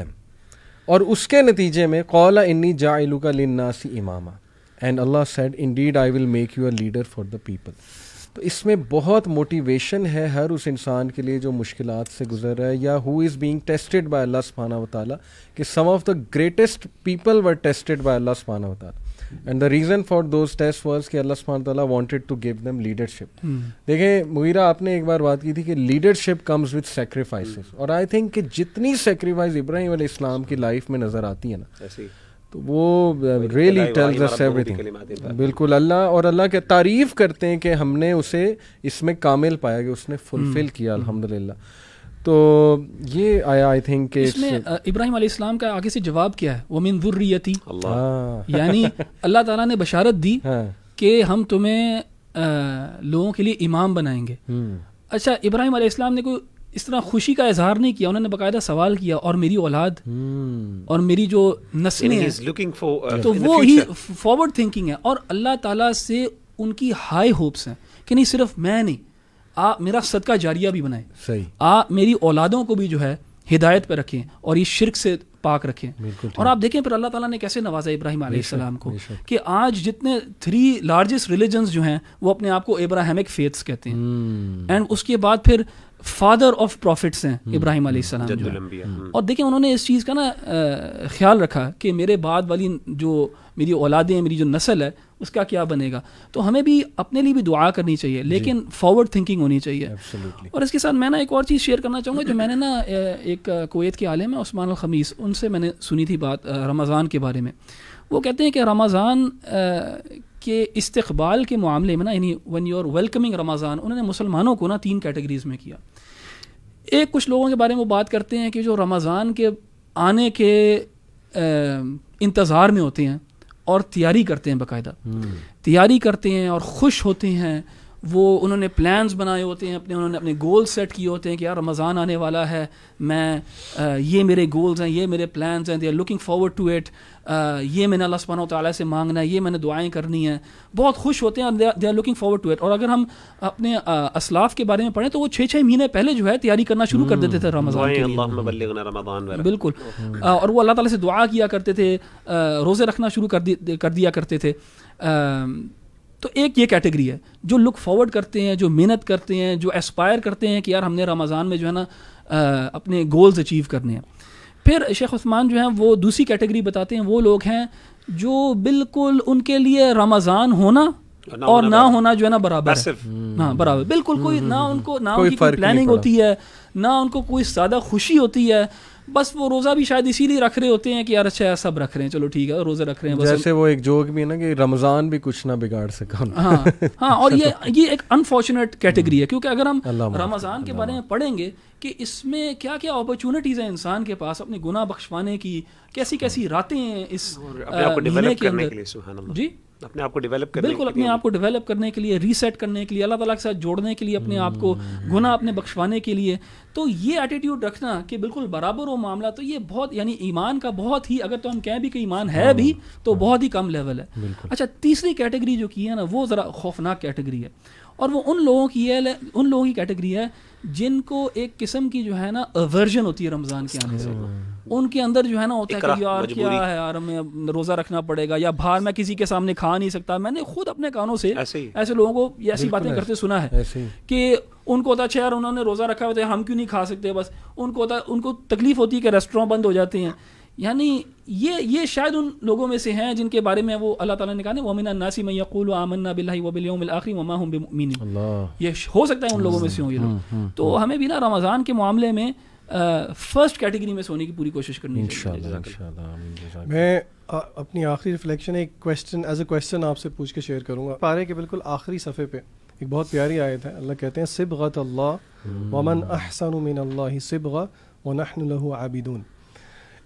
और उसके नतीजे में कौला इन्नी जाइलू का लिन्नासी इमामा and Allah said indeed I will make you a leader for the people तो इसमें बहुत मोटिवेशन है हर उस इंसान के लिए जो मुश्किल से गुजर रहा है या who is being tested by Allah सुबहाना वाली कि some of the greatest people were tested by Allah सुबहाना वाली and the reason for those test were के अल्लाह सुबहान ताला wanted to give them leadership देखें मुगीरा आपने एक बार बात की थी कि लीडरशिप कम्स विद सेक्रीफाइस और आई थिंक कि जितनी सेक्रीफाइस इब्राहिम अल इस्लाम की लाइफ में नज़र आती है ना तो वो रियली टेल्स अस एवरीथिंग बिल्कुल अल्लाह और अल्लाह के तारीफ करते हैं कि हमने उसे इसमें कामिल पाया कि उसने फुलफिल hmm. किया hmm. अल्हम्दुलिल्लाह तो ये आया आई थिंक इसमें इब्राहिम अलैहिस्सलाम का आगे से जवाब क्या है वो मिन हाँ। यानी अल्लाह ताला ने बशारत दी हाँ। कि हम तुम्हें लोगों के लिए इमाम बनाएंगे हम्म। अच्छा इब्राहिम अलैहिस्सलाम ने कोई इस तरह खुशी का इजहार नहीं किया उन्होंने बकायदा सवाल किया और मेरी औलाद हम्म। और मेरी जो नस्लें हैं uh, तो वो ही फॉरवर्ड थिंकिंग है और अल्लाह ताला से उनकी हाई होप्स हैं कि नहीं सिर्फ मैं नहीं आ मेरा सदका जारिया भी बनाए सही आ मेरी औलादों को भी जो है हिदायत पर रखें और ये शिरक से पाक रखें और आप देखें फिर अल्लाह ताला ने कैसे नवाजा इब्राहिम आसमाम को कि आज जितने थ्री लार्जेस्ट रिलीजन जो हैं वो अपने आप को इब्राहमिक फेथ्स कहते हैं एंड हम्म। उसके बाद फिर फादर ऑफ प्रॉफिट्स हैं हम्म। इब्राहिम आसमाम हम्म। और देखें उन्होंने इस चीज़ का ना ख्याल रखा कि मेरे बाद वाली जो मेरी औलादें मेरी जो नस्ल है उसका क्या बनेगा तो हमें भी अपने लिए भी दुआ करनी चाहिए लेकिन फॉरवर्ड थिंकिंग होनी चाहिए Absolutely. और इसके साथ मैं ना एक और चीज़ शेयर करना चाहूँगा जो मैंने ना एक कोत के आलम है उस्मान खमीस उनसे मैंने सुनी थी बात रमज़ान के बारे में वो कहते हैं कि रमज़ान के इस्तबाल के मामले में ना यानी वन आर वेलकमिंग रमज़ान उन्होंने मुसलमानों को ना तीन कैटेगरीज़ में किया एक कुछ लोगों के बारे में वो बात करते हैं कि जो रमज़ान के आने के इंतज़ार में होते हैं और तैयारी करते हैं बाकायदा हम्म। तैयारी करते हैं और खुश होते हैं वो उन्होंने प्लान्स बनाए होते हैं अपने उन्होंने अपने गोल सेट किए होते हैं कि यार रमज़ान आने वाला है मैं आ, ये मेरे गोल्स हैं ये मेरे प्लान्स हैं they are looking forward to it ये मैंने अल्लाह सुबहाना ताली से मांगना है ये मैंने दुआएं करनी हैं बहुत खुश होते हैं they are looking forward to it और अगर हम अपने असलाफ के बारे में पढ़ें तो वो छः छः महीने पहले जो है तैयारी करना शुरू कर देते थे रमज़ान बिल्कुल और वो अल्लाह ताली से दुआ किया करते थे रोज़े रखना शुरू कर दिया करते थे तो एक ये कैटेगरी है जो लुक फॉरवर्ड करते हैं जो मेहनत करते हैं जो एस्पायर करते हैं कि यार हमने रमज़ान में जो है ना अपने गोल्स अचीव करने हैं फिर शेख उस्मान जो हैं वो दूसरी कैटेगरी बताते हैं वो लोग हैं जो बिल्कुल उनके लिए रमज़ान होना और ना होना जो है ना बराबर है हाँ बराबर बिल्कुल कोई ना उनको ना उनकी प्लानिंग होती है ना उनको कोई ज़्यादा खुशी होती है बस वो रोज़ा भी शायद इसीलिए रख रहे होते हैं कि यार अच्छा सब रख रहे हैं चलो ठीक है रोज़े रख रहे हैं जैसे वो एक जोक भी है ना कि रमज़ान भी कुछ ना बिगाड़ सका हाँ हाँ और ये ये एक अनफॉर्चुनेट कैटेगरी है क्योंकि अगर हम रमज़ान के बारे में पढ़ेंगे कि इसमें क्या क्या अपॉर्चुनिटीज़ है इंसान के पास अपने गुना बख्शवाने की कैसी कैसी रातें हैं इस जी अपने आप को डेवलप करने बिल्कुल अपने आप को डेवलप करने के लिए रीसेट करने के लिए अल्लाह ताला के साथ जोड़ने के लिए अपने आप को हम्म। गुना अपने बख्शवाने के लिए तो ये एटीट्यूड रखना कि बिल्कुल बराबर हो मामला तो ये बहुत यानी ईमान का बहुत ही अगर तो हम कहें भी कि ईमान है भी हाँ। तो बहुत ही कम लेवल है अच्छा तीसरी कैटेगरी जो की है ना वो ज़रा खौफनाक कैटेगरी है और वो उन लोगों की है उन लोगों की कैटेगरी है जिनको एक किस्म की जो है ना अवर्जन होती है रमज़ान के आने से अच्छा। उनके अंदर जो है ना होता है कि यार क्या है यार हमें रोज़ा रखना पड़ेगा या बाहर मैं किसी के सामने खा नहीं सकता मैंने खुद अपने कानों से ऐसे, ऐसे लोगों को ये ऐसी बातें करते सुना है कि उनको होता है अच्छा यार उन्होंने रोज़ा रखा होता है हम क्यों नहीं खा सकते बस उनको होता उनको तकलीफ़ होती है कि रेस्टोरेंट बंद हो जाते हैं यानी ये ये शायद उन लोगों में से हैं जिनके बारे में वो अल्लाह ताला ने कहा ना वमिन नासी मैं यकूल आमन्ना बिल्लाही व बिल आखिरी वमा हम बिमुमिन ये हो सकता है उन लोगों में से हों ये लोग हम्म, हम्म, तो हम्म। हमें भी ना रमज़ान के मामले में फर्स्ट कैटेगरी में सोने की पूरी कोशिश करनी चाहिए मैं अपनी आखिरी रिफ्लेक्शन एक क्वेश्चन एज अ क्वेश्चन आपसे पूछ के शेयर करूँगा पारे के बिल्कुल आखिरी सफ़े पे एक बहुत प्यारी आयत है अल्लाह कहते हैं सिबगत अल्लाह वमन अहसन मिन अल्लाह सिबगा व नहन लहू आबिदून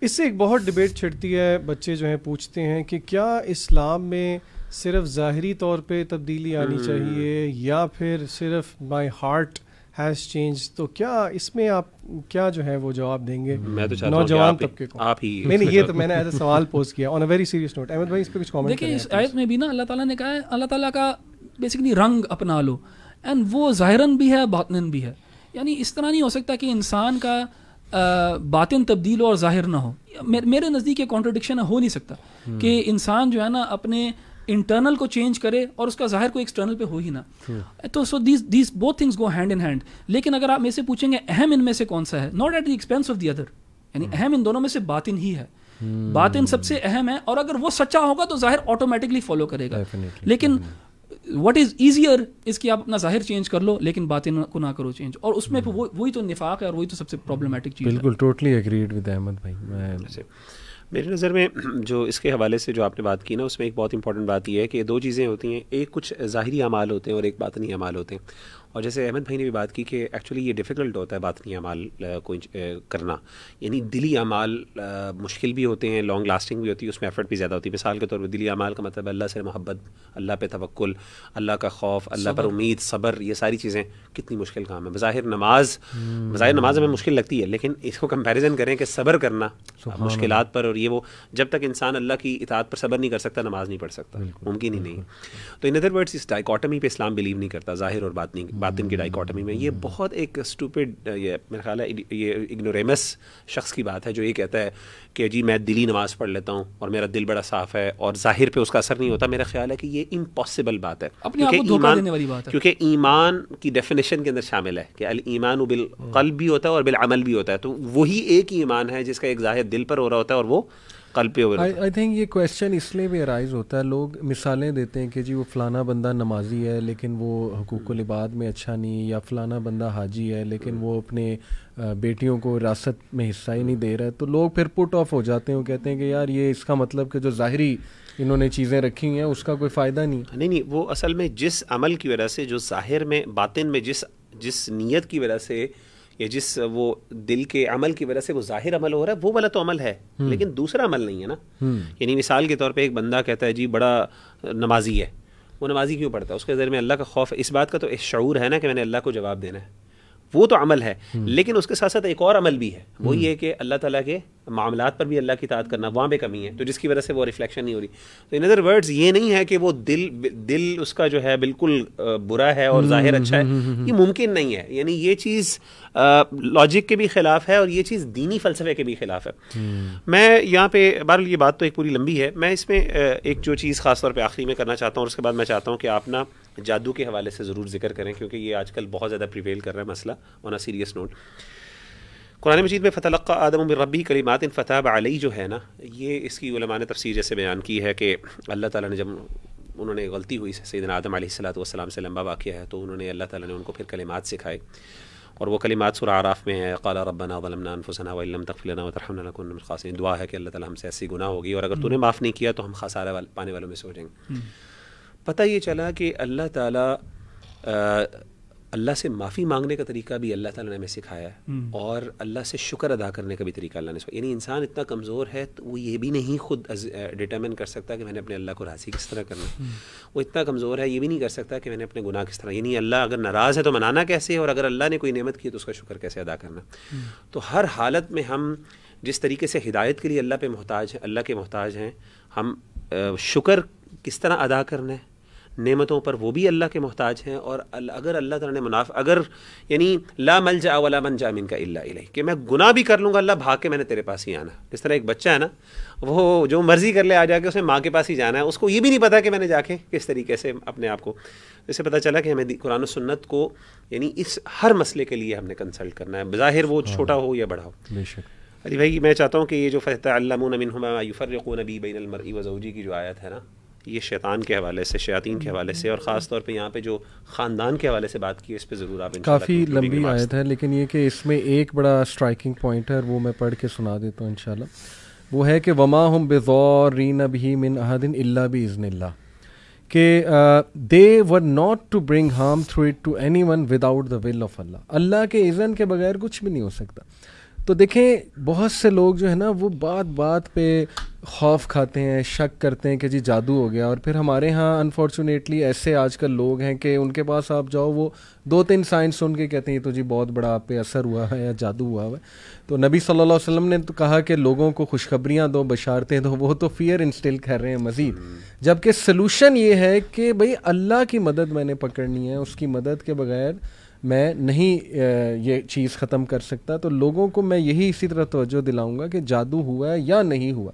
इससे एक बहुत डिबेट छिड़ती है बच्चे जो हैं पूछते हैं कि क्या इस्लाम में सिर्फ ज़ाहरी तौर पे तब्दीली आनी hmm. चाहिए या फिर सिर्फ माय हार्ट हैज़ चेंज तो क्या इसमें आप क्या जो है वो जवाब देंगे मैं तो नौजवान तबके को आप ही नहीं नहीं ये तो मैंने एज अ सवाल पोज किया on a very serious note Ahmed भाई इस पर कुछ कॉमेंट देखिए इस आयत में भी ना अल्लाह ताला ने कहा है अल्लाह ताला का बेसिकली रंग अपना लो एंड वो ज़ाहिरन भी है बातन भी है यानी इस तरह नहीं हो सकता कि इंसान का बातिन तब्दील और ज़ाहिर ना हो मेरे नज़दीक ये कॉन्ट्रडिक्शन हो नहीं सकता हम्म। कि इंसान जो है ना अपने इंटरनल को चेंज करे और उसका जाहिर को एक्सटर्नल पे हो ही ना हम्म। तो so these these both things go hand in hand लेकिन अगर आप मेरे से पूछेंगे अहम इनमें से कौन सा है not at the expense of the other यानी हम्म। अहम इन दोनों में से बातिन ही है बातिन सबसे अहम है और अगर वो सच्चा होगा तो जाहिर ऑटोमेटिकली फॉलो करेगा लेकिन वट इज़ ईजियर इसकी आप अपना जाहिर चेंज कर लो लेकिन बातें को ना करो चेंज और उसमें वो hmm. वही तो निफाक है और वही तो सबसे प्रॉब्लमेटिक चीज़ बिल्कुल टोटली एग्रीड विद अहमद भाई मैं अच्छा। मेरी नज़र में जो इसके हवाले से जो आपने बात की ना उसमें एक बहुत इंपॉर्टेंट बात यह है कि दो चीज़ें होती हैं एक कुछ ज़ाहरी अमाल होते हैं और एक बातनी अमाल होते हैं और जैसे अहमद भाई ने भी बात की कि एक्चुअली ये डिफ़िकल्ट होता है बातनी अमाल को करना यानी दिली अमाल मुश्किल भी होते हैं लॉन्ग लास्टिंग भी होती है उसमें एफर्ट भी ज़्यादा होती है मिसाल के तौर पर दिली अमाल का मतलब अल्लाह से मोहब्बत अल्लाह पे तवक्ल अल्लाह का खौफ अल्लाह पर उम्मीद सब्र ये सारी चीज़ें कितनी मुश्किल काम है बज़ाहिर नमाज हम्म। बज़ाहिर नमाज हमें मुश्किल लगती है लेकिन इसको कंपेरिजन करें कि सब्र करना मुश्किल पर और ये वो जब तक इंसान अल्लाह की इतात पर सब्र नहीं कर सकता नमाज नहीं पढ़ सकता मुमकिन ही नहीं तो इन अदर वर्ड्स इस डाइकॉटमी पे इस्लाम बिलीव नहीं करता जाहिर और बात नहीं बातिन की डाइकॉटमी में ये बहुत एक स्टूपिड ये मेरा ख्याल है ये इग्नोरेमस शख्स की बात है जो ये कहता है कि जी मैं दिली नमाज़ पढ़ लेता हूँ और मेरा दिल बड़ा साफ़ है और ज़ाहिर पे उसका असर नहीं होता मेरा ख्याल है कि ये इम्पॉसिबल बात है क्योंकि ईमान क्योंकि ईमान की डेफिनेशन के अंदर शामिल है कि अल ईमान बिल हाँ। कल भी होता है और बिल अमल भी होता है तो वही एक ईमान है जिसका एक ज़ाहिर दिल पर हो रहा होता है और वो कल पे आई थिंक ये क्वेश्चन इसलिए भी अराइज होता है लोग मिसालें देते हैं कि जी वो फलाना बंदा नमाजी है लेकिन वो हकूक लिबाद हम्म। में अच्छा नहीं या फलाना बंदा हाजी है लेकिन वो अपने बेटियों को रासत में हिस्सा ही नहीं हम्म। दे रहा है तो लोग फिर पुट ऑफ हो जाते हैं कहते हैं कि यार ये इसका मतलब कि जो ज़ाहरी इन्होंने चीज़ें रखी हैं उसका कोई फ़ायदा नहीं नहीं नहीं वो असल में जिस अमल की वजह से जो ज़ाहिर में बातिन में जिस जिस नीयत की वजह से या जिस वो दिल के अमल की वजह से वो जाहिर अमल हो रहा है वो वाला तो अमल है हम्म। लेकिन दूसरा अमल नहीं है ना हम्म। यानी मिसाल के तौर पर एक बंदा कहता है जी बड़ा नमाजी है वो नमाजी क्यों पढ़ता है उसके ज़रिए में अल्लाह का खौफ इस बात का तो शूर है ना कि मैंने अल्लाह को जवाब देना है वो तो अमल है हम्म। लेकिन उसके साथ साथ एक और अमल भी है वो हम्म। ये कि अल्लाह ताला के मामला पर भी अल्लाह की ताद करना वहाँ पे कमी है तो जिसकी वजह से वो रिफ्लेक्शन नहीं हो रही तो इन अदर वर्ड्स ये नहीं है कि वो दिल दिल उसका जो है बिल्कुल बुरा है और हम्म, जाहिर अच्छा है ये मुमकिन नहीं है यानी ये चीज़ लॉजिक के भी खिलाफ है और ये चीज़ दीनी फ़लसफे के भी खिलाफ है मैं यहाँ पे बहर ये बात तो एक पूरी लंबी है मैं इसमें एक जो चीज़ खासतौर पर आखिरी में करना चाहता हूँ और उसके बाद मैं चाहता हूँ कि आप ना जादू के हवाले से ज़रूर जिक्र करें क्योंकि ये आजकल बहुत ज़्यादा प्रिवेल कर रहा है मसला on a serious note Quran मजीद में फ़तल आदम रबी कलीमात फ़ताब आलई जो है ना ये इसकी उलमा ने तफसीर जैसे बयान की है कि अल्लाह ताला ने जब उन्होंने गलती हुई सैदन आदम सलाम से लंबा वाक़ है तो उन्होंने अल्लाह ताला ने उनको फिर कलिमात सिखाए और वो कलिमात सुर आराफ़ में है कला रबना वलमना अनफुसना वलम तकफ़िलना दुआ है कि अल्लाह ताला हमसे ऐसी गुना होगी और अगर तूने माफ़ नहीं किया तो हम खसारा वाल, पाने वालों में सोचेंगे पता ये चला कि अल्लाह ताला अल्लाह से माफ़ी मांगने का तरीका भी अल्लाह ताला ने हमें सिखाया है हम्म। और अल्लाह से शुक्र अदा करने का भी तरीका अल्लाह ने यानी इंसान इतना कमज़ोर है तो वो ये भी नहीं खुद डिटर्मिन कर सकता कि मैंने अपने अल्लाह को राज़ी किस तरह करना हम्म। वो इतना कमज़ोर है ये भी नहीं कर सकता कि मैंने अपने गुनाह किस तरह यानी अल्लाह अगर नाराज़ है तो मनाना कैसे और अगर अल्लाह ने कोई नियमत की तो उसका शुक्र कैसे अदा करना हम्म। तो हर हालत में हम जिस तरीके से हिदायत के लिए अल्लाह पे मोहताज है अल्लाह के मोहताज हैं हम शुक्र किस तरह अदा करना है नेमतों पर वो भी अल्लाह के मोहताज हैं और अगर अल्लाह तला ने मुनाफ अगर यानी ला मल जा वाला मन जामिन का इल्ला कि मैं गुना भी कर लूँगा अल्लाह भाग के मैंने तेरे पास ही आना जिस तरह एक बच्चा है ना वो जो मर्ज़ी कर ले आ जाके उसे माँ के पास ही जाना है उसको ये भी नहीं पता कि मैंने जाके किस तरीके से अपने आप को इससे पता चला कि हमें कुरान सुन्नत को यानी इस हर मसले के लिए हमने कंसल्ट करना है बज़ाहिर वो हाँ। छोटा हो या बड़ा हो अरे भाई मैं चाहता हूँ कि ये जो फ़तः अल्लामिन नबी बैन अलमर वजौजी की जो आयत है ना ये शैतान के हवाले से शयातीन के हवाले से और ख़ास तौर पर यहाँ पे जो ख़ानदान के हवाले से बात की इस पर ज़रूर आप काफ़ी लंबी आयत है लेकिन ये कि इसमें एक बड़ा स्ट्राइकिंग पॉइंट है वो मैं पढ़ के सुना देता हूँ इन वो है कि वमा हम बेज़ौर रीन भी मिन अहदिन अल्ला भी इज़न के they were not to bring harm through it to anyone without the will of Allah Allah के इज़न के बगैर कुछ भी नहीं हो सकता तो देखें बहुत से लोग जो है ना वो बात बात पे खौफ खाते हैं शक करते हैं कि जी जादू हो गया और फिर हमारे यहाँ अनफॉर्चुनेटली ऐसे आजकल लोग हैं कि उनके पास आप जाओ वो दो तीन साइंस सुन के कहते हैं तो जी बहुत बड़ा आप पे असर हुआ है या जादू हुआ है तो नबी सल्लल्लाहु अलैहि वसल्लम ने तो कहा कि लोगों को खुशखबरियाँ दो बशारतें दो वो तो फियर इंस्टिल कर रहे हैं मज़ीद जबकि सलूशन ये है कि भाई अल्लाह की मदद मैंने पकड़नी है उसकी मदद के बगैर मैं नहीं ये चीज़ ख़त्म कर सकता तो लोगों को मैं यही इसी तरह तोज्जो दिलाऊंगा कि जादू हुआ है या नहीं हुआ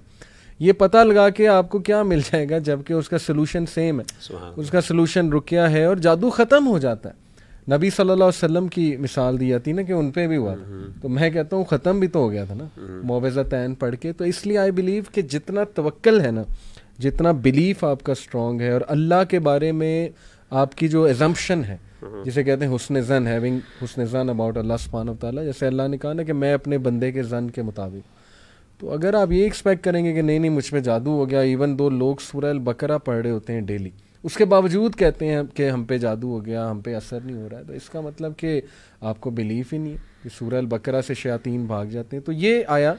ये पता लगा के आपको क्या मिल जाएगा जबकि उसका सलूशन सेम है उसका सलूशन रुकिया है और जादू ख़त्म हो जाता है नबी सल्लल्लाहु अलैहि वसल्लम की मिसाल दी जाती ना कि उन पे भी हुआ तो मैं कहता हूँ ख़त्म भी तो हो गया था ना हम्म। मुआवजा तैन पढ़ के तो इसलिए आई बिलीव कि जितना तवक्ल है ना जितना बिलीफ आपका स्ट्रॉन्ग है और अल्लाह के बारे में आपकी जो एजम्पन है हम्म। जिसे कहते हैं हुसन जन हैविंग हुसन जन अबाउट अल्लाह सुबहान तला जैसे अल्लाह ने कहा ना कि मैं अपने बंदे के जन के मुताबिक तो अगर आप ये एक्सपेक्ट करेंगे कि नहीं नहीं मुझ पर जादू हो गया इवन दो लोग सूरह बकरा पढ़ रहे होते हैं डेली उसके बावजूद कहते हैं कि हम पे जादू हो गया हम पे असर नहीं हो रहा है तो इसका मतलब कि आपको बिलीफ ही नहीं है कि सूरह बकरा से शयातीन भाग जाते हैं तो ये आया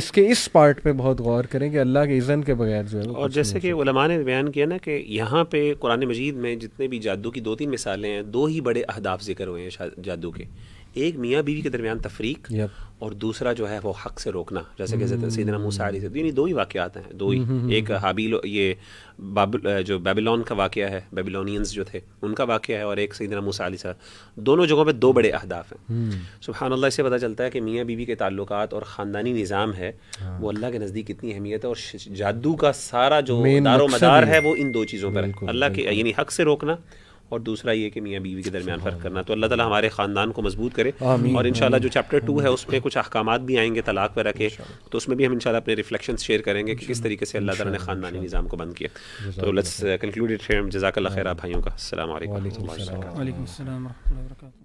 इसके इस पार्ट पे बहुत गौर करें कि अल्लाह के इज़न के बगैर जो है और जैसे कि उलमा ने बयान किया ना कि यहाँ पे कुरान मजीद में जितने भी जादू की दो तीन मिसालें हैं दो ही बड़े अहदाफ जिक्र हुए हैं जादू के एक मियाँ बीवी के दरमियान तफरीक और दूसरा जो है वो हक से रोकना जैसे कि hmm. सीधना मूसा यानी दो ही वाक़ात हैं दो ही hmm, hmm, एक हाबील ये जो बेबीलोन का वाक़ है बेबीलोनियंस जो थे उनका वाक़ है और एक सीधना मूसा दोनों जगहों पर दो बड़े अहदाफ हैं सुबहानल्ला इससे पता चलता है कि मियाँ बीवी के ताल्लुक और ख़ानदानी निज़ाम है हाँ। वो अल्लाह के नज़दीक कितनी अहमियत है और जादू का सारा जो दारो मदार है वो इन दो चीज़ों पर अल्लाह के यानी हक से रोकना और दूसरा ये कि मियाँ बीवी के दरमियान फ़र्क करना तो अल्लाह ताला हमारे ख़ानदान को मजबूत करे और इन जो चैप्टर टू है उसमें कुछ अहकाम भी आएंगे तलाक वगैरह के तो उसमें भी हम इन अपने रिफ्लेक्शन शेयर करेंगे कि किस तरीके से अल्लाह ताला ने ख़ानदानी निज़ाम को बंद किया तो लेट्स कंक्लूड इट जजाकल्ला खैरा भाइयों का असल